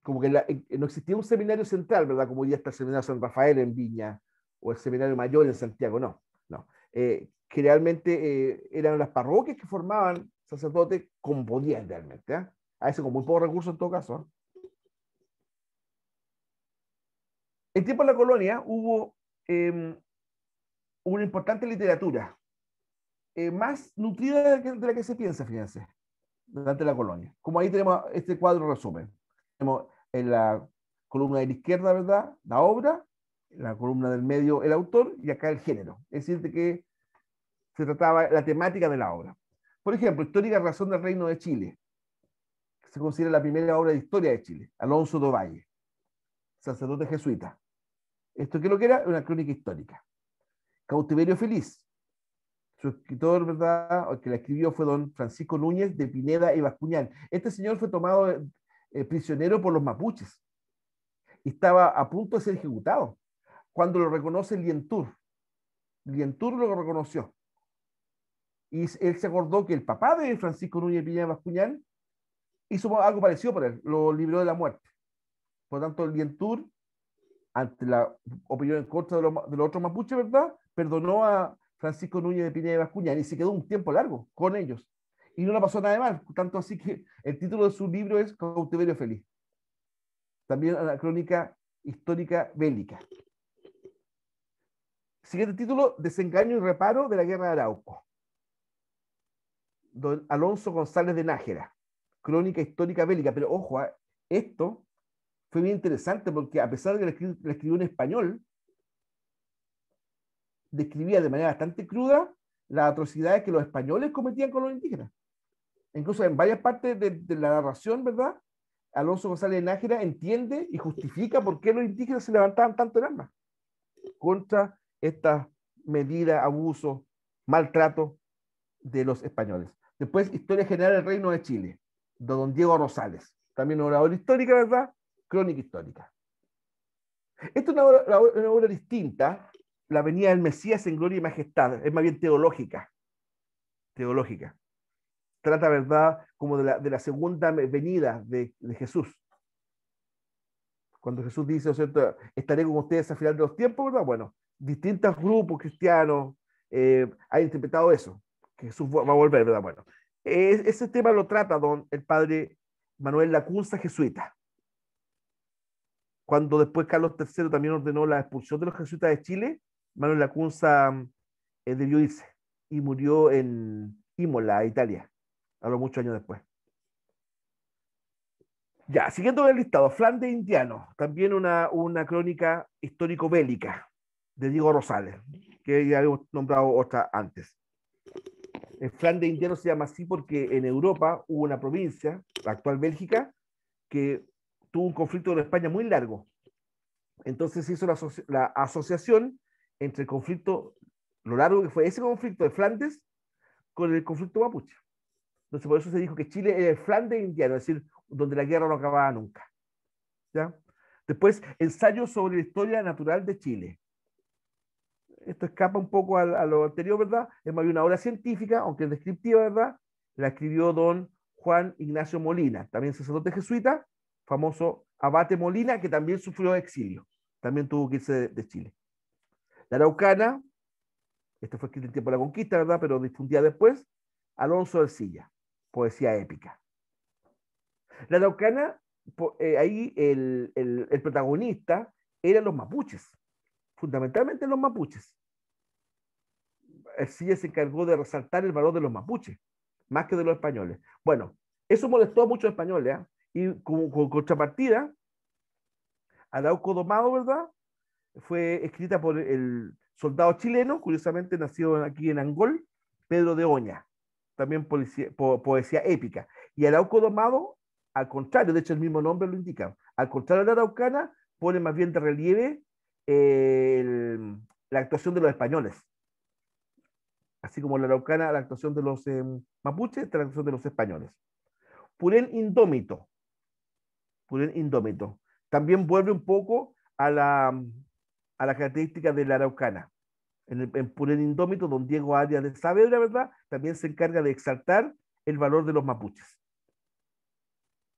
como que eh, no existía un seminario central, ¿verdad? Como ya está el seminario San Rafael en Viña o el seminario mayor en Santiago, no, no. que eh, realmente eh, eran las parroquias que formaban sacerdotes como podían realmente, ¿ah? a veces con muy pocos recursos en todo caso. ¿ah? En tiempo de la colonia hubo em, una importante literatura, más nutrida de la, que, de la que se piensa, fíjense, durante la colonia. Como ahí tenemos este cuadro resumen tenemos en la columna de la izquierda, ¿verdad? La obra, en la columna del medio el autor y acá el género. Es decir, de que se trataba la temática de la obra. Por ejemplo, Histórica Razón del Reino de Chile, se considera la primera obra de historia de Chile, Alonso Dovalle, sacerdote jesuita. ¿Esto qué es lo que era? Una crónica histórica. Cautiverio Feliz. Su escritor, ¿verdad? El que la escribió fue don Francisco Núñez de Pineda y Bascuñán. Este señor fue tomado eh, prisionero por los mapuches. Estaba a punto de ser ejecutado cuando lo reconoce Lientur. Lientur lo reconoció. Y él se acordó que el papá de Francisco Núñez Piña Bascuñán hizo algo parecido por él, lo libró de la muerte. Por lo tanto, Lientur, ante la opinión en contra de, los otros mapuches, ¿verdad? Perdonó a Francisco Núñez de Piña de Bascuñán y se quedó un tiempo largo con ellos y no le pasó nada de mal. Tanto así que el título de su libro es Cautiverio Feliz. También la crónica histórica bélica. Siguiente título, Desengaño y reparo de la guerra de Arauco. Don Alonso González de Nájera, crónica histórica bélica. Pero ojo, ¿eh? esto fue bien interesante porque a pesar de que escribió, escribió en español, describía de manera bastante cruda las atrocidades que los españoles cometían con los indígenas incluso en varias partes de, la narración, ¿verdad? Alonso González Nájera entiende y justifica por qué los indígenas se levantaban tanto en armas contra esta medida, abuso, maltrato de los españoles. Después, Historia General del Reino de Chile, de don Diego Rosales, también una obra histórica, ¿verdad? Crónica histórica. Esta es una obra, una obra distinta, la venida del Mesías en Gloria y Majestad, es más bien teológica, teológica trata, ¿verdad?, como de la, de la segunda venida de, Jesús. Cuando Jesús dice, ¿no es cierto?, estaré con ustedes al final de los tiempos, ¿verdad? Bueno, distintos grupos cristianos eh, han interpretado eso, que Jesús va a volver, ¿verdad? Bueno, ese tema lo trata don el padre Manuel Lacunza, jesuita. Cuando después Carlos III también ordenó la expulsión de los jesuitas de Chile, Manuel Lacunza mm, eh, debió irse y murió en Imola, Italia a muchos años después. Ya, siguiendo el listado, Flandes Indiano, también una, crónica histórico-bélica de Diego Rosales, que ya habíamos nombrado otra antes. El Flandes Indiano se llama así porque en Europa hubo una provincia, la actual Bélgica, que tuvo un conflicto con España muy largo. Entonces se hizo la, la asociación entre el conflicto, lo largo que fue ese conflicto de Flandes, con el conflicto mapuche. Entonces, por eso se dijo que Chile era el Flandes indiano, es decir, donde la guerra no acababa nunca. ¿Ya? Después, ensayo sobre la historia natural de Chile. Esto escapa un poco a, lo anterior, ¿verdad? Es más bien una obra científica, aunque es descriptiva, ¿verdad? La escribió don Juan Ignacio Molina, también sacerdote jesuita, famoso abate Molina, que también sufrió exilio. También tuvo que irse de, Chile. La Araucana, esto fue escrito en tiempo de la conquista, ¿verdad? Pero difundida después, Alonso Silla poesía épica. La Araucana, eh, ahí el, protagonista eran los mapuches, fundamentalmente los mapuches. Ercilla se encargó de resaltar el valor de los mapuches, más que de los españoles. Bueno, eso molestó a muchos españoles, ¿ah? y como contrapartida, Arauco Domado, ¿verdad? Fue escrita por el soldado chileno, curiosamente nacido aquí en Angol, Pedro de Oña también poesía épica. Y el al contrario, de hecho el mismo nombre lo indica, al contrario de la araucana, pone más bien de relieve eh, la actuación de los españoles. Así como la araucana, la actuación de los em, mapuches, la actuación de los españoles. Purén indómito. Purén indómito. También vuelve un poco a la, a la característica de la araucana en, el, indómito, don Diego Arias de Saavedra, ¿verdad? También se encarga de exaltar el valor de los mapuches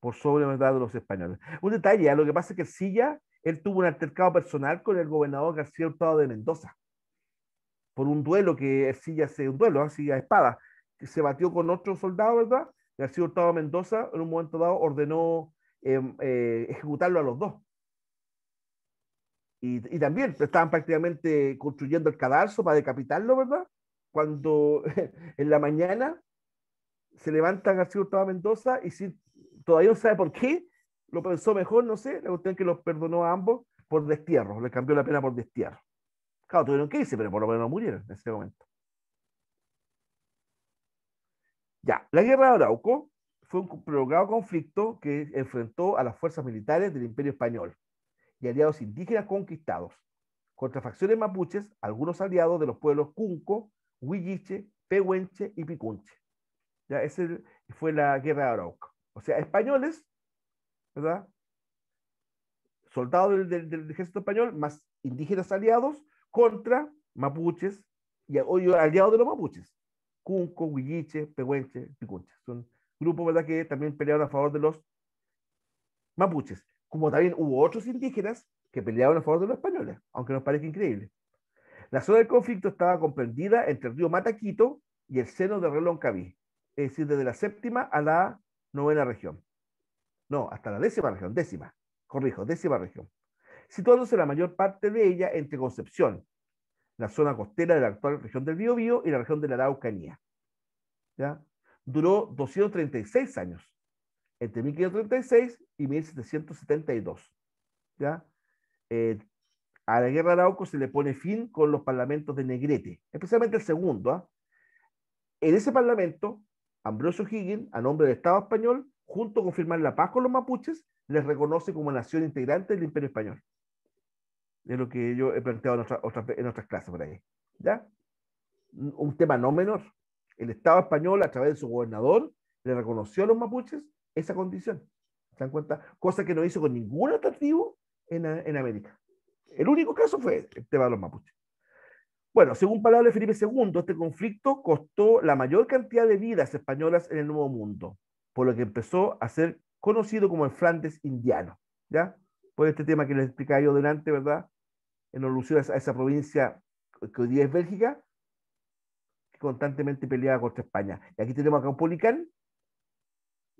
por sobre ¿verdad? de los españoles. Un detalle, ¿eh? lo que pasa es que Silla, él tuvo un altercado personal con el gobernador García Hurtado de Mendoza, por un duelo que Silla hace un duelo, así ¿eh? a espada, que se batió con otro soldado, ¿verdad? García Hurtado de Mendoza, en un momento dado, ordenó em, eh, ejecutarlo a los dos. Y, también estaban prácticamente construyendo el cadalso para decapitarlo, ¿verdad? Cuando en la mañana se levanta García Hurtado Mendoza y si todavía no sabe por qué, lo pensó mejor, no sé, la cuestión que los perdonó a ambos por destierro, le cambió la pena por destierro. Claro, tuvieron que irse, pero por lo menos no murieron en ese momento. Ya, la guerra de Arauco fue un prolongado conflicto que enfrentó a las fuerzas militares del Imperio Español, y aliados indígenas conquistados, contra facciones mapuches, algunos aliados de los pueblos Cunco, Huilliche, Pehuenche y Picunche. Ya, ese fue la guerra de Arauco. O sea, españoles, ¿verdad? Soldados del, ejército español, más indígenas aliados contra mapuches y aliados de los mapuches. Cunco, Huilliche, Pehuenche, Picunche. Son grupos, ¿verdad?, que también pelearon a favor de los mapuches como también hubo otros indígenas que peleaban a favor de los españoles, aunque nos parezca increíble. La zona del conflicto estaba comprendida entre el río Mataquito y el seno del Reloncaví, es decir, desde la séptima a la novena región. No, hasta la décima región, décima, corrijo, décima región. Situándose la mayor parte de ella entre Concepción, la zona costera de la actual región del Biobío y la región de la Araucanía. ¿Ya? Duró 236 años entre 1536 y 1772. ¿ya? Eh, a la guerra de Arauco se le pone fin con los parlamentos de Negrete, especialmente el segundo. ¿ah? En ese parlamento, Ambrosio Higgins, a nombre del Estado español, junto con firmar la paz con los mapuches, les reconoce como nación integrante del Imperio Español. Es lo que yo he planteado en, en otras clases por ahí. ¿ya? Un tema no menor. El Estado español, a través de su gobernador, le reconoció a los mapuches esa condición. ¿Se dan cuenta? Cosa que no hizo con ningún atractivo en, eh, en América. El único caso fue el tema de los mapuches. Bueno, según palabras de Felipe II, este conflicto costó la mayor cantidad de vidas españolas en el Nuevo Mundo, por lo que empezó a ser conocido como el Flandes indiano, ¿ya? Por este tema que les explicaba yo delante, ¿verdad? En alusión a esa provincia que hoy día es Bélgica, que constantemente peleaba contra España. Y aquí tenemos a Caupolicán,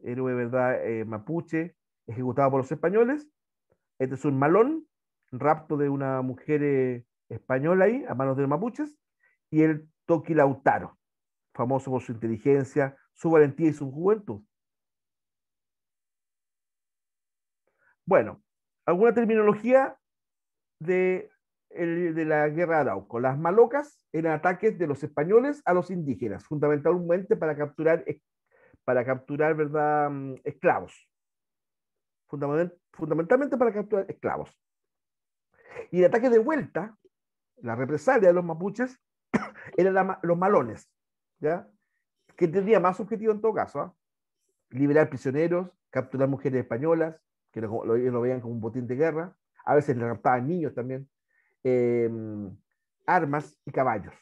héroe verdad eh, mapuche, ejecutado por los españoles. Este es un malón, rapto de una mujer eh, española ahí, a manos de los mapuches. Y el Toki Lautaro, famoso por su inteligencia, su valentía y su juventud. Bueno, alguna terminología de, de la guerra de Arauco. Las malocas eran ataques de los españoles a los indígenas, fundamentalmente para capturar para capturar, ¿verdad?, mm, esclavos. fundamentalmente para capturar esclavos. Y el ataque de vuelta, la represalia de los mapuches, eran los malones, ¿ya? Que tendría más objetivo en todo caso, ¿ah? liberar prisioneros, capturar mujeres españolas, que lo, veían como un botín de guerra, a veces le raptaban niños también, em, armas y caballos.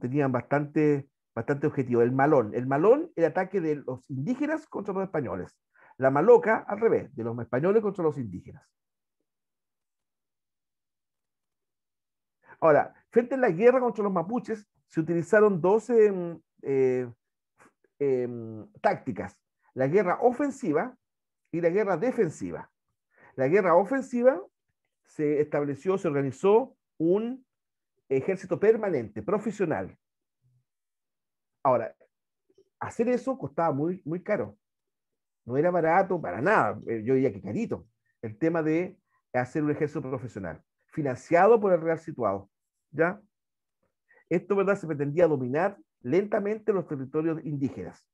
Tenían bastante bastante objetivo. El malón. El malón, el ataque de los indígenas contra los españoles. La maloca, al revés, de los españoles contra los indígenas. Ahora, frente a la guerra contra los mapuches, se utilizaron dos em, eh, em, tácticas. La guerra ofensiva y la guerra defensiva. La guerra ofensiva se estableció, se organizó un ejército permanente, profesional, Ahora, hacer eso costaba muy, muy caro. No era barato para nada, eh, yo diría que carito, el tema de hacer un ejército profesional, financiado por el Real Situado. ¿Ya? Esto, ¿verdad? Se pretendía dominar lentamente los territorios indígenas.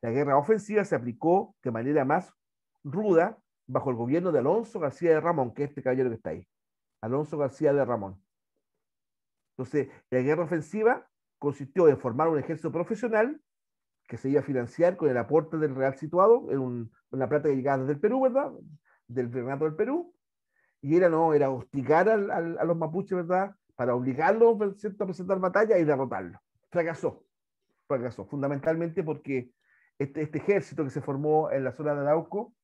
La guerra ofensiva se aplicó de manera más ruda bajo el gobierno de Alonso García de Ramón, que es este caballero que está ahí. Alonso García de Ramón. Entonces, la guerra ofensiva consistió en formar un ejército profesional que se iba a financiar con el aporte del real situado, en la una plata que llegaba desde Perú, ¿verdad? Del Renato del Perú. Y era, no, era hostigar a los mapuches, ¿verdad? Para obligarlos a presentar batalla y derrotarlos. Fracasó, fracasó, fundamentalmente porque este, este, ejército que se formó en la zona de Arauco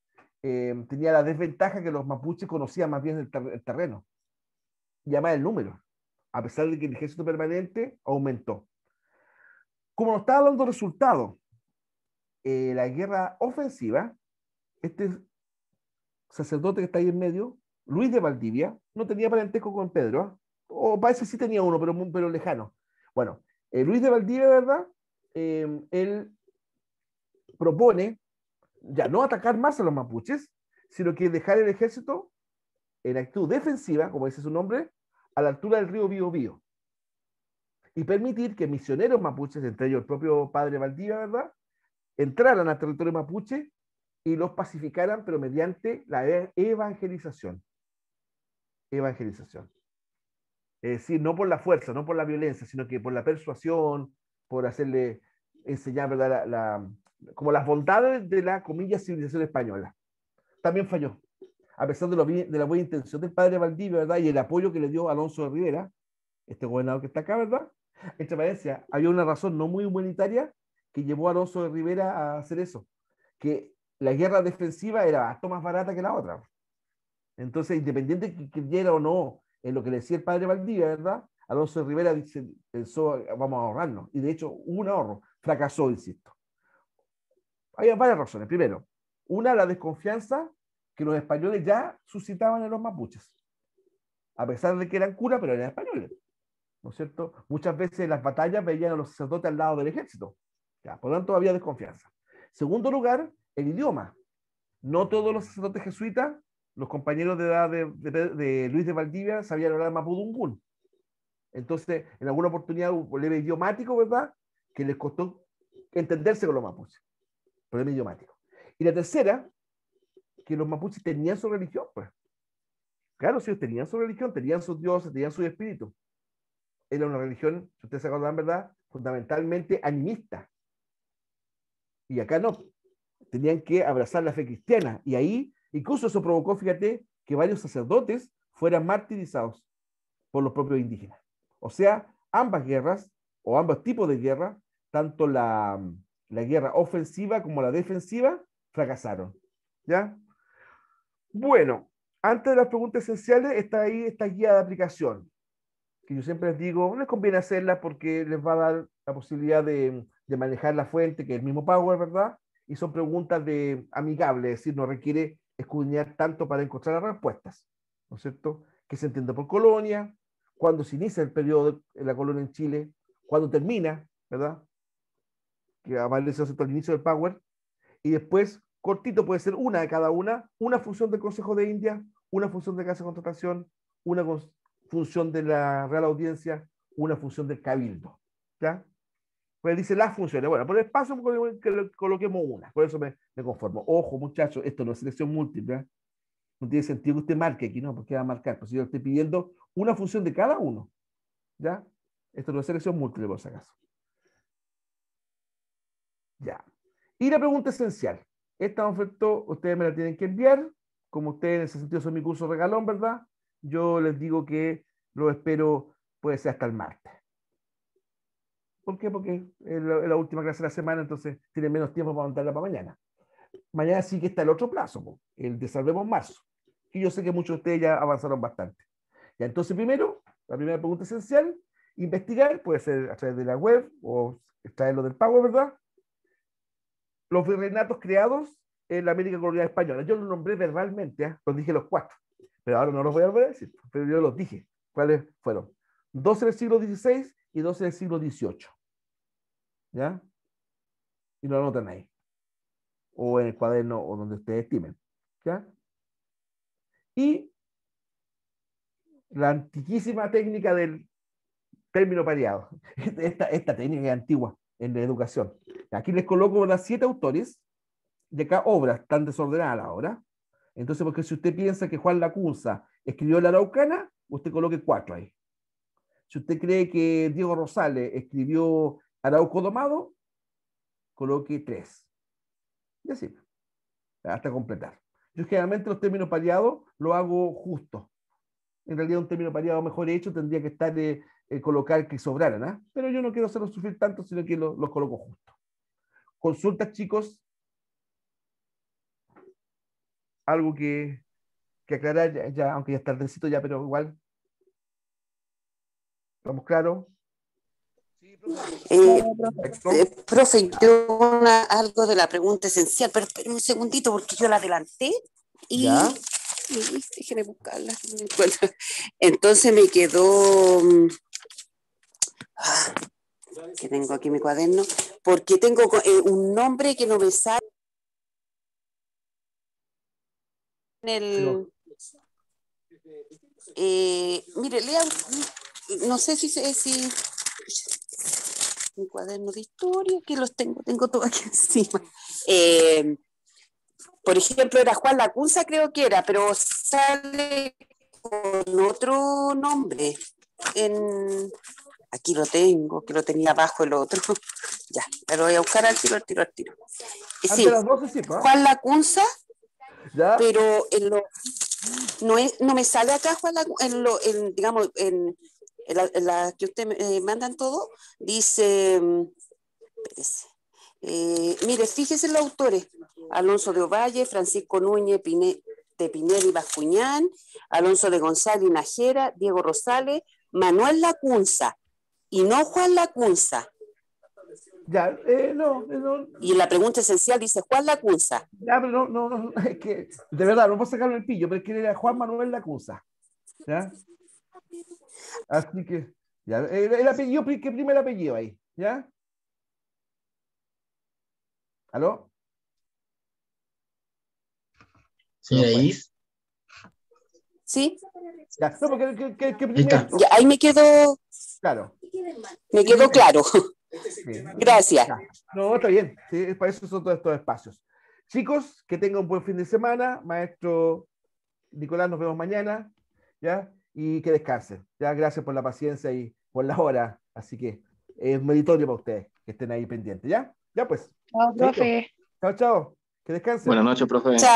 eh, tenía la desventaja que los mapuches conocían más bien el, terreno, y el número a pesar de que el ejército permanente aumentó. Como nos estaba dando resultado eh, la guerra ofensiva, este sacerdote que está ahí en medio, Luis de Valdivia, no tenía parentesco con Pedro, ¿ah? o parece sí tenía uno, pero, pero lejano. Bueno, eh, Luis de Valdivia, ¿verdad? Eh, él propone ya no atacar más a los mapuches, sino que dejar el ejército en actitud defensiva, como dice su nombre, a la altura del río Bío Bío y permitir que misioneros mapuches, entre ellos el propio padre Valdivia, ¿verdad?, entraran al territorio mapuche y los pacificaran, pero mediante la e-, evangelización. Evangelización. Es decir, no por la fuerza, no por la violencia, sino que por la persuasión, por hacerle enseñar, ¿verdad?, la, como las bondades de la, comillas, civilización española. También falló a pesar de, la buena intención del padre Valdivia, ¿verdad? Y el apoyo que le dio Alonso de Rivera, este gobernador que está acá, ¿verdad? Esta paréntesis, había una razón no muy humanitaria que llevó a Alonso de Rivera a hacer eso, que la guerra defensiva era hasta más barata que la otra. Entonces, independiente que creyera o no en lo que le decía el padre Valdivia, ¿verdad? Alonso de Rivera dice, pensó, vamos a ahorrarnos. Y de hecho, un ahorro. Fracasó, insisto. Hay varias razones. Primero, una, la desconfianza que los españoles ya suscitaban en los mapuches, a pesar de que eran curas, pero eran españoles. ¿No es cierto? Muchas veces en las batallas veían a los sacerdotes al lado del ejército. por lo tanto, había desconfianza. Segundo lugar, el idioma. No todos los sacerdotes jesuitas, los compañeros de edad de, Luis de Valdivia, sabían hablar mapudungún. Entonces, en alguna oportunidad hubo un problema idiomático, ¿verdad? Que les costó entenderse con los mapuches. Problema idiomático. Y la tercera, que los mapuches tenían su religión, pues. Claro, si tenían su religión, tenían sus dioses, tenían su espíritu. Era una religión, si ustedes se acuerdan, ¿verdad? Fundamentalmente animista. Y acá no. Tenían que abrazar la fe cristiana. Y ahí, incluso eso provocó, fíjate, que varios sacerdotes fueran martirizados por los propios indígenas. O sea, ambas guerras, o ambos tipos de guerra, tanto la, la guerra ofensiva como la defensiva, fracasaron. ¿Ya? Bueno, antes de las preguntas esenciales está ahí esta guía de aplicación, que yo siempre les digo, les conviene hacerla porque les va a dar la posibilidad de, manejar la fuente, que es el mismo Power, ¿verdad? Y son preguntas de amigables, es decir, no requiere escudriñar tanto para encontrar las respuestas, ¿no es cierto? ¿Qué se entienda por colonia? cuando se inicia el periodo de la colonia en Chile? ¿Cuándo termina? ¿Verdad? Que a aparece al inicio del Power. Y después, cortito puede ser una de cada una, una función del Consejo de India, una función de Casa de Contratación, una función de la Real Audiencia, una función del Cabildo. ¿Ya? Pues dice las funciones. Bueno, por el paso coloquemos una, por eso me, conformo. Ojo, muchachos, esto no es selección múltiple. ¿eh? No tiene sentido que usted marque aquí, ¿no? Porque va a marcar. Pues yo yo estoy pidiendo una función de cada uno. ¿Ya? Esto no es selección múltiple, por si acaso. Ya. Y la pregunta esencial esta oferta ustedes me la tienen que enviar, como ustedes en ese sentido son mi curso regalón, ¿verdad? Yo les digo que lo espero, puede ser hasta el martes. ¿Por qué? Porque es la, última clase de la semana, entonces tienen menos tiempo para montarla para mañana. Mañana sí que está el otro plazo, el de Salvemos Marzo, que yo sé que muchos de ustedes ya avanzaron bastante. Ya, entonces primero, la primera pregunta esencial, investigar, puede ser a través de la web o extraerlo del pago, ¿verdad? los virreinatos creados en la América Colonial Española. Yo los nombré verbalmente, ¿eh? los dije los cuatro, pero ahora no los voy a volver a decir, pero yo los dije. ¿Cuáles fueron? Dos del siglo XVI y dos del siglo XVIII. ¿Ya? Y lo anotan ahí. O en el cuaderno o donde ustedes estimen. ¿Ya? Y la antiquísima técnica del término pareado. esta técnica es antigua en la educación. Aquí les coloco las siete autores de cada obra, tan desordenada ahora. Entonces, porque si usted piensa que Juan Lacunza escribió La Araucana, usted coloque cuatro ahí. Si usted cree que Diego Rosales escribió Arauco Domado, coloque tres. Y así, hasta completar. Yo generalmente los términos pareados lo hago justo. En realidad un término pareado mejor hecho tendría que estar eh, eh, colocar que sobraran, ¿eh? ¿ah? pero yo no quiero hacerlos sufrir tanto, sino que los coloco justo. Consultas, chicos. Algo que, que aclarar, ya, aunque ya es tardecito ya, pero igual. ¿Estamos claros? Sí, profe, eh, eh, yo algo de la pregunta esencial, pero un segundito porque yo la adelanté y, buscarla. Entonces me quedó mm, Ah, que tengo aquí mi cuaderno, porque tengo eh, un nombre que no me sale en el... Eh, mire, lea, no sé si, eh, si un cuaderno de historia, que los tengo, tengo todo aquí encima. por ejemplo, era Juan Lacunza, creo que era, pero sale con otro nombre en, aquí lo tengo, que lo tenía abajo el otro. ya, pero voy a buscar al tiro, al tiro, al tiro. Juan Lacunza, pero en lo, no, me sale acá Juan Lacunza, en lo, en, digamos, en, la, que usted eh, mandan todo, dice, mm, eh, mire, fíjese los autores, Alonso de Ovalle, Francisco Núñez, Piné, de y Bascuñán, Alonso de González y Najera, Diego Rosales, Manuel Lacunza, y no Juan Lacunza. Ya, eh, no, eh, no, Y la pregunta esencial dice Juan Lacunza. Ya, pero no, no, no, es que, de verdad, no puedo sacarme el pillo, pero es que era Juan Manuel Lacunza. ¿Ya? Así que, ya, el, apellido, ¿qué primer apellido ahí? ¿Ya? ¿Aló? Sí, Sí. Ya, ahí me quedo. Claro. Me quedó claro. Gracias. No, está bien. Sí, para eso son todos estos espacios. Chicos, que tengan un buen fin de semana. Maestro Nicolás, nos vemos mañana. ¿Ya? Y que descansen. Gracias por la paciencia y por la hora. Así que es meritorio para ustedes que estén ahí pendientes. ¿Ya? Ya pues. Chao, profe. Chao, chao. Que descansen. Buenas noches, profe. Chao.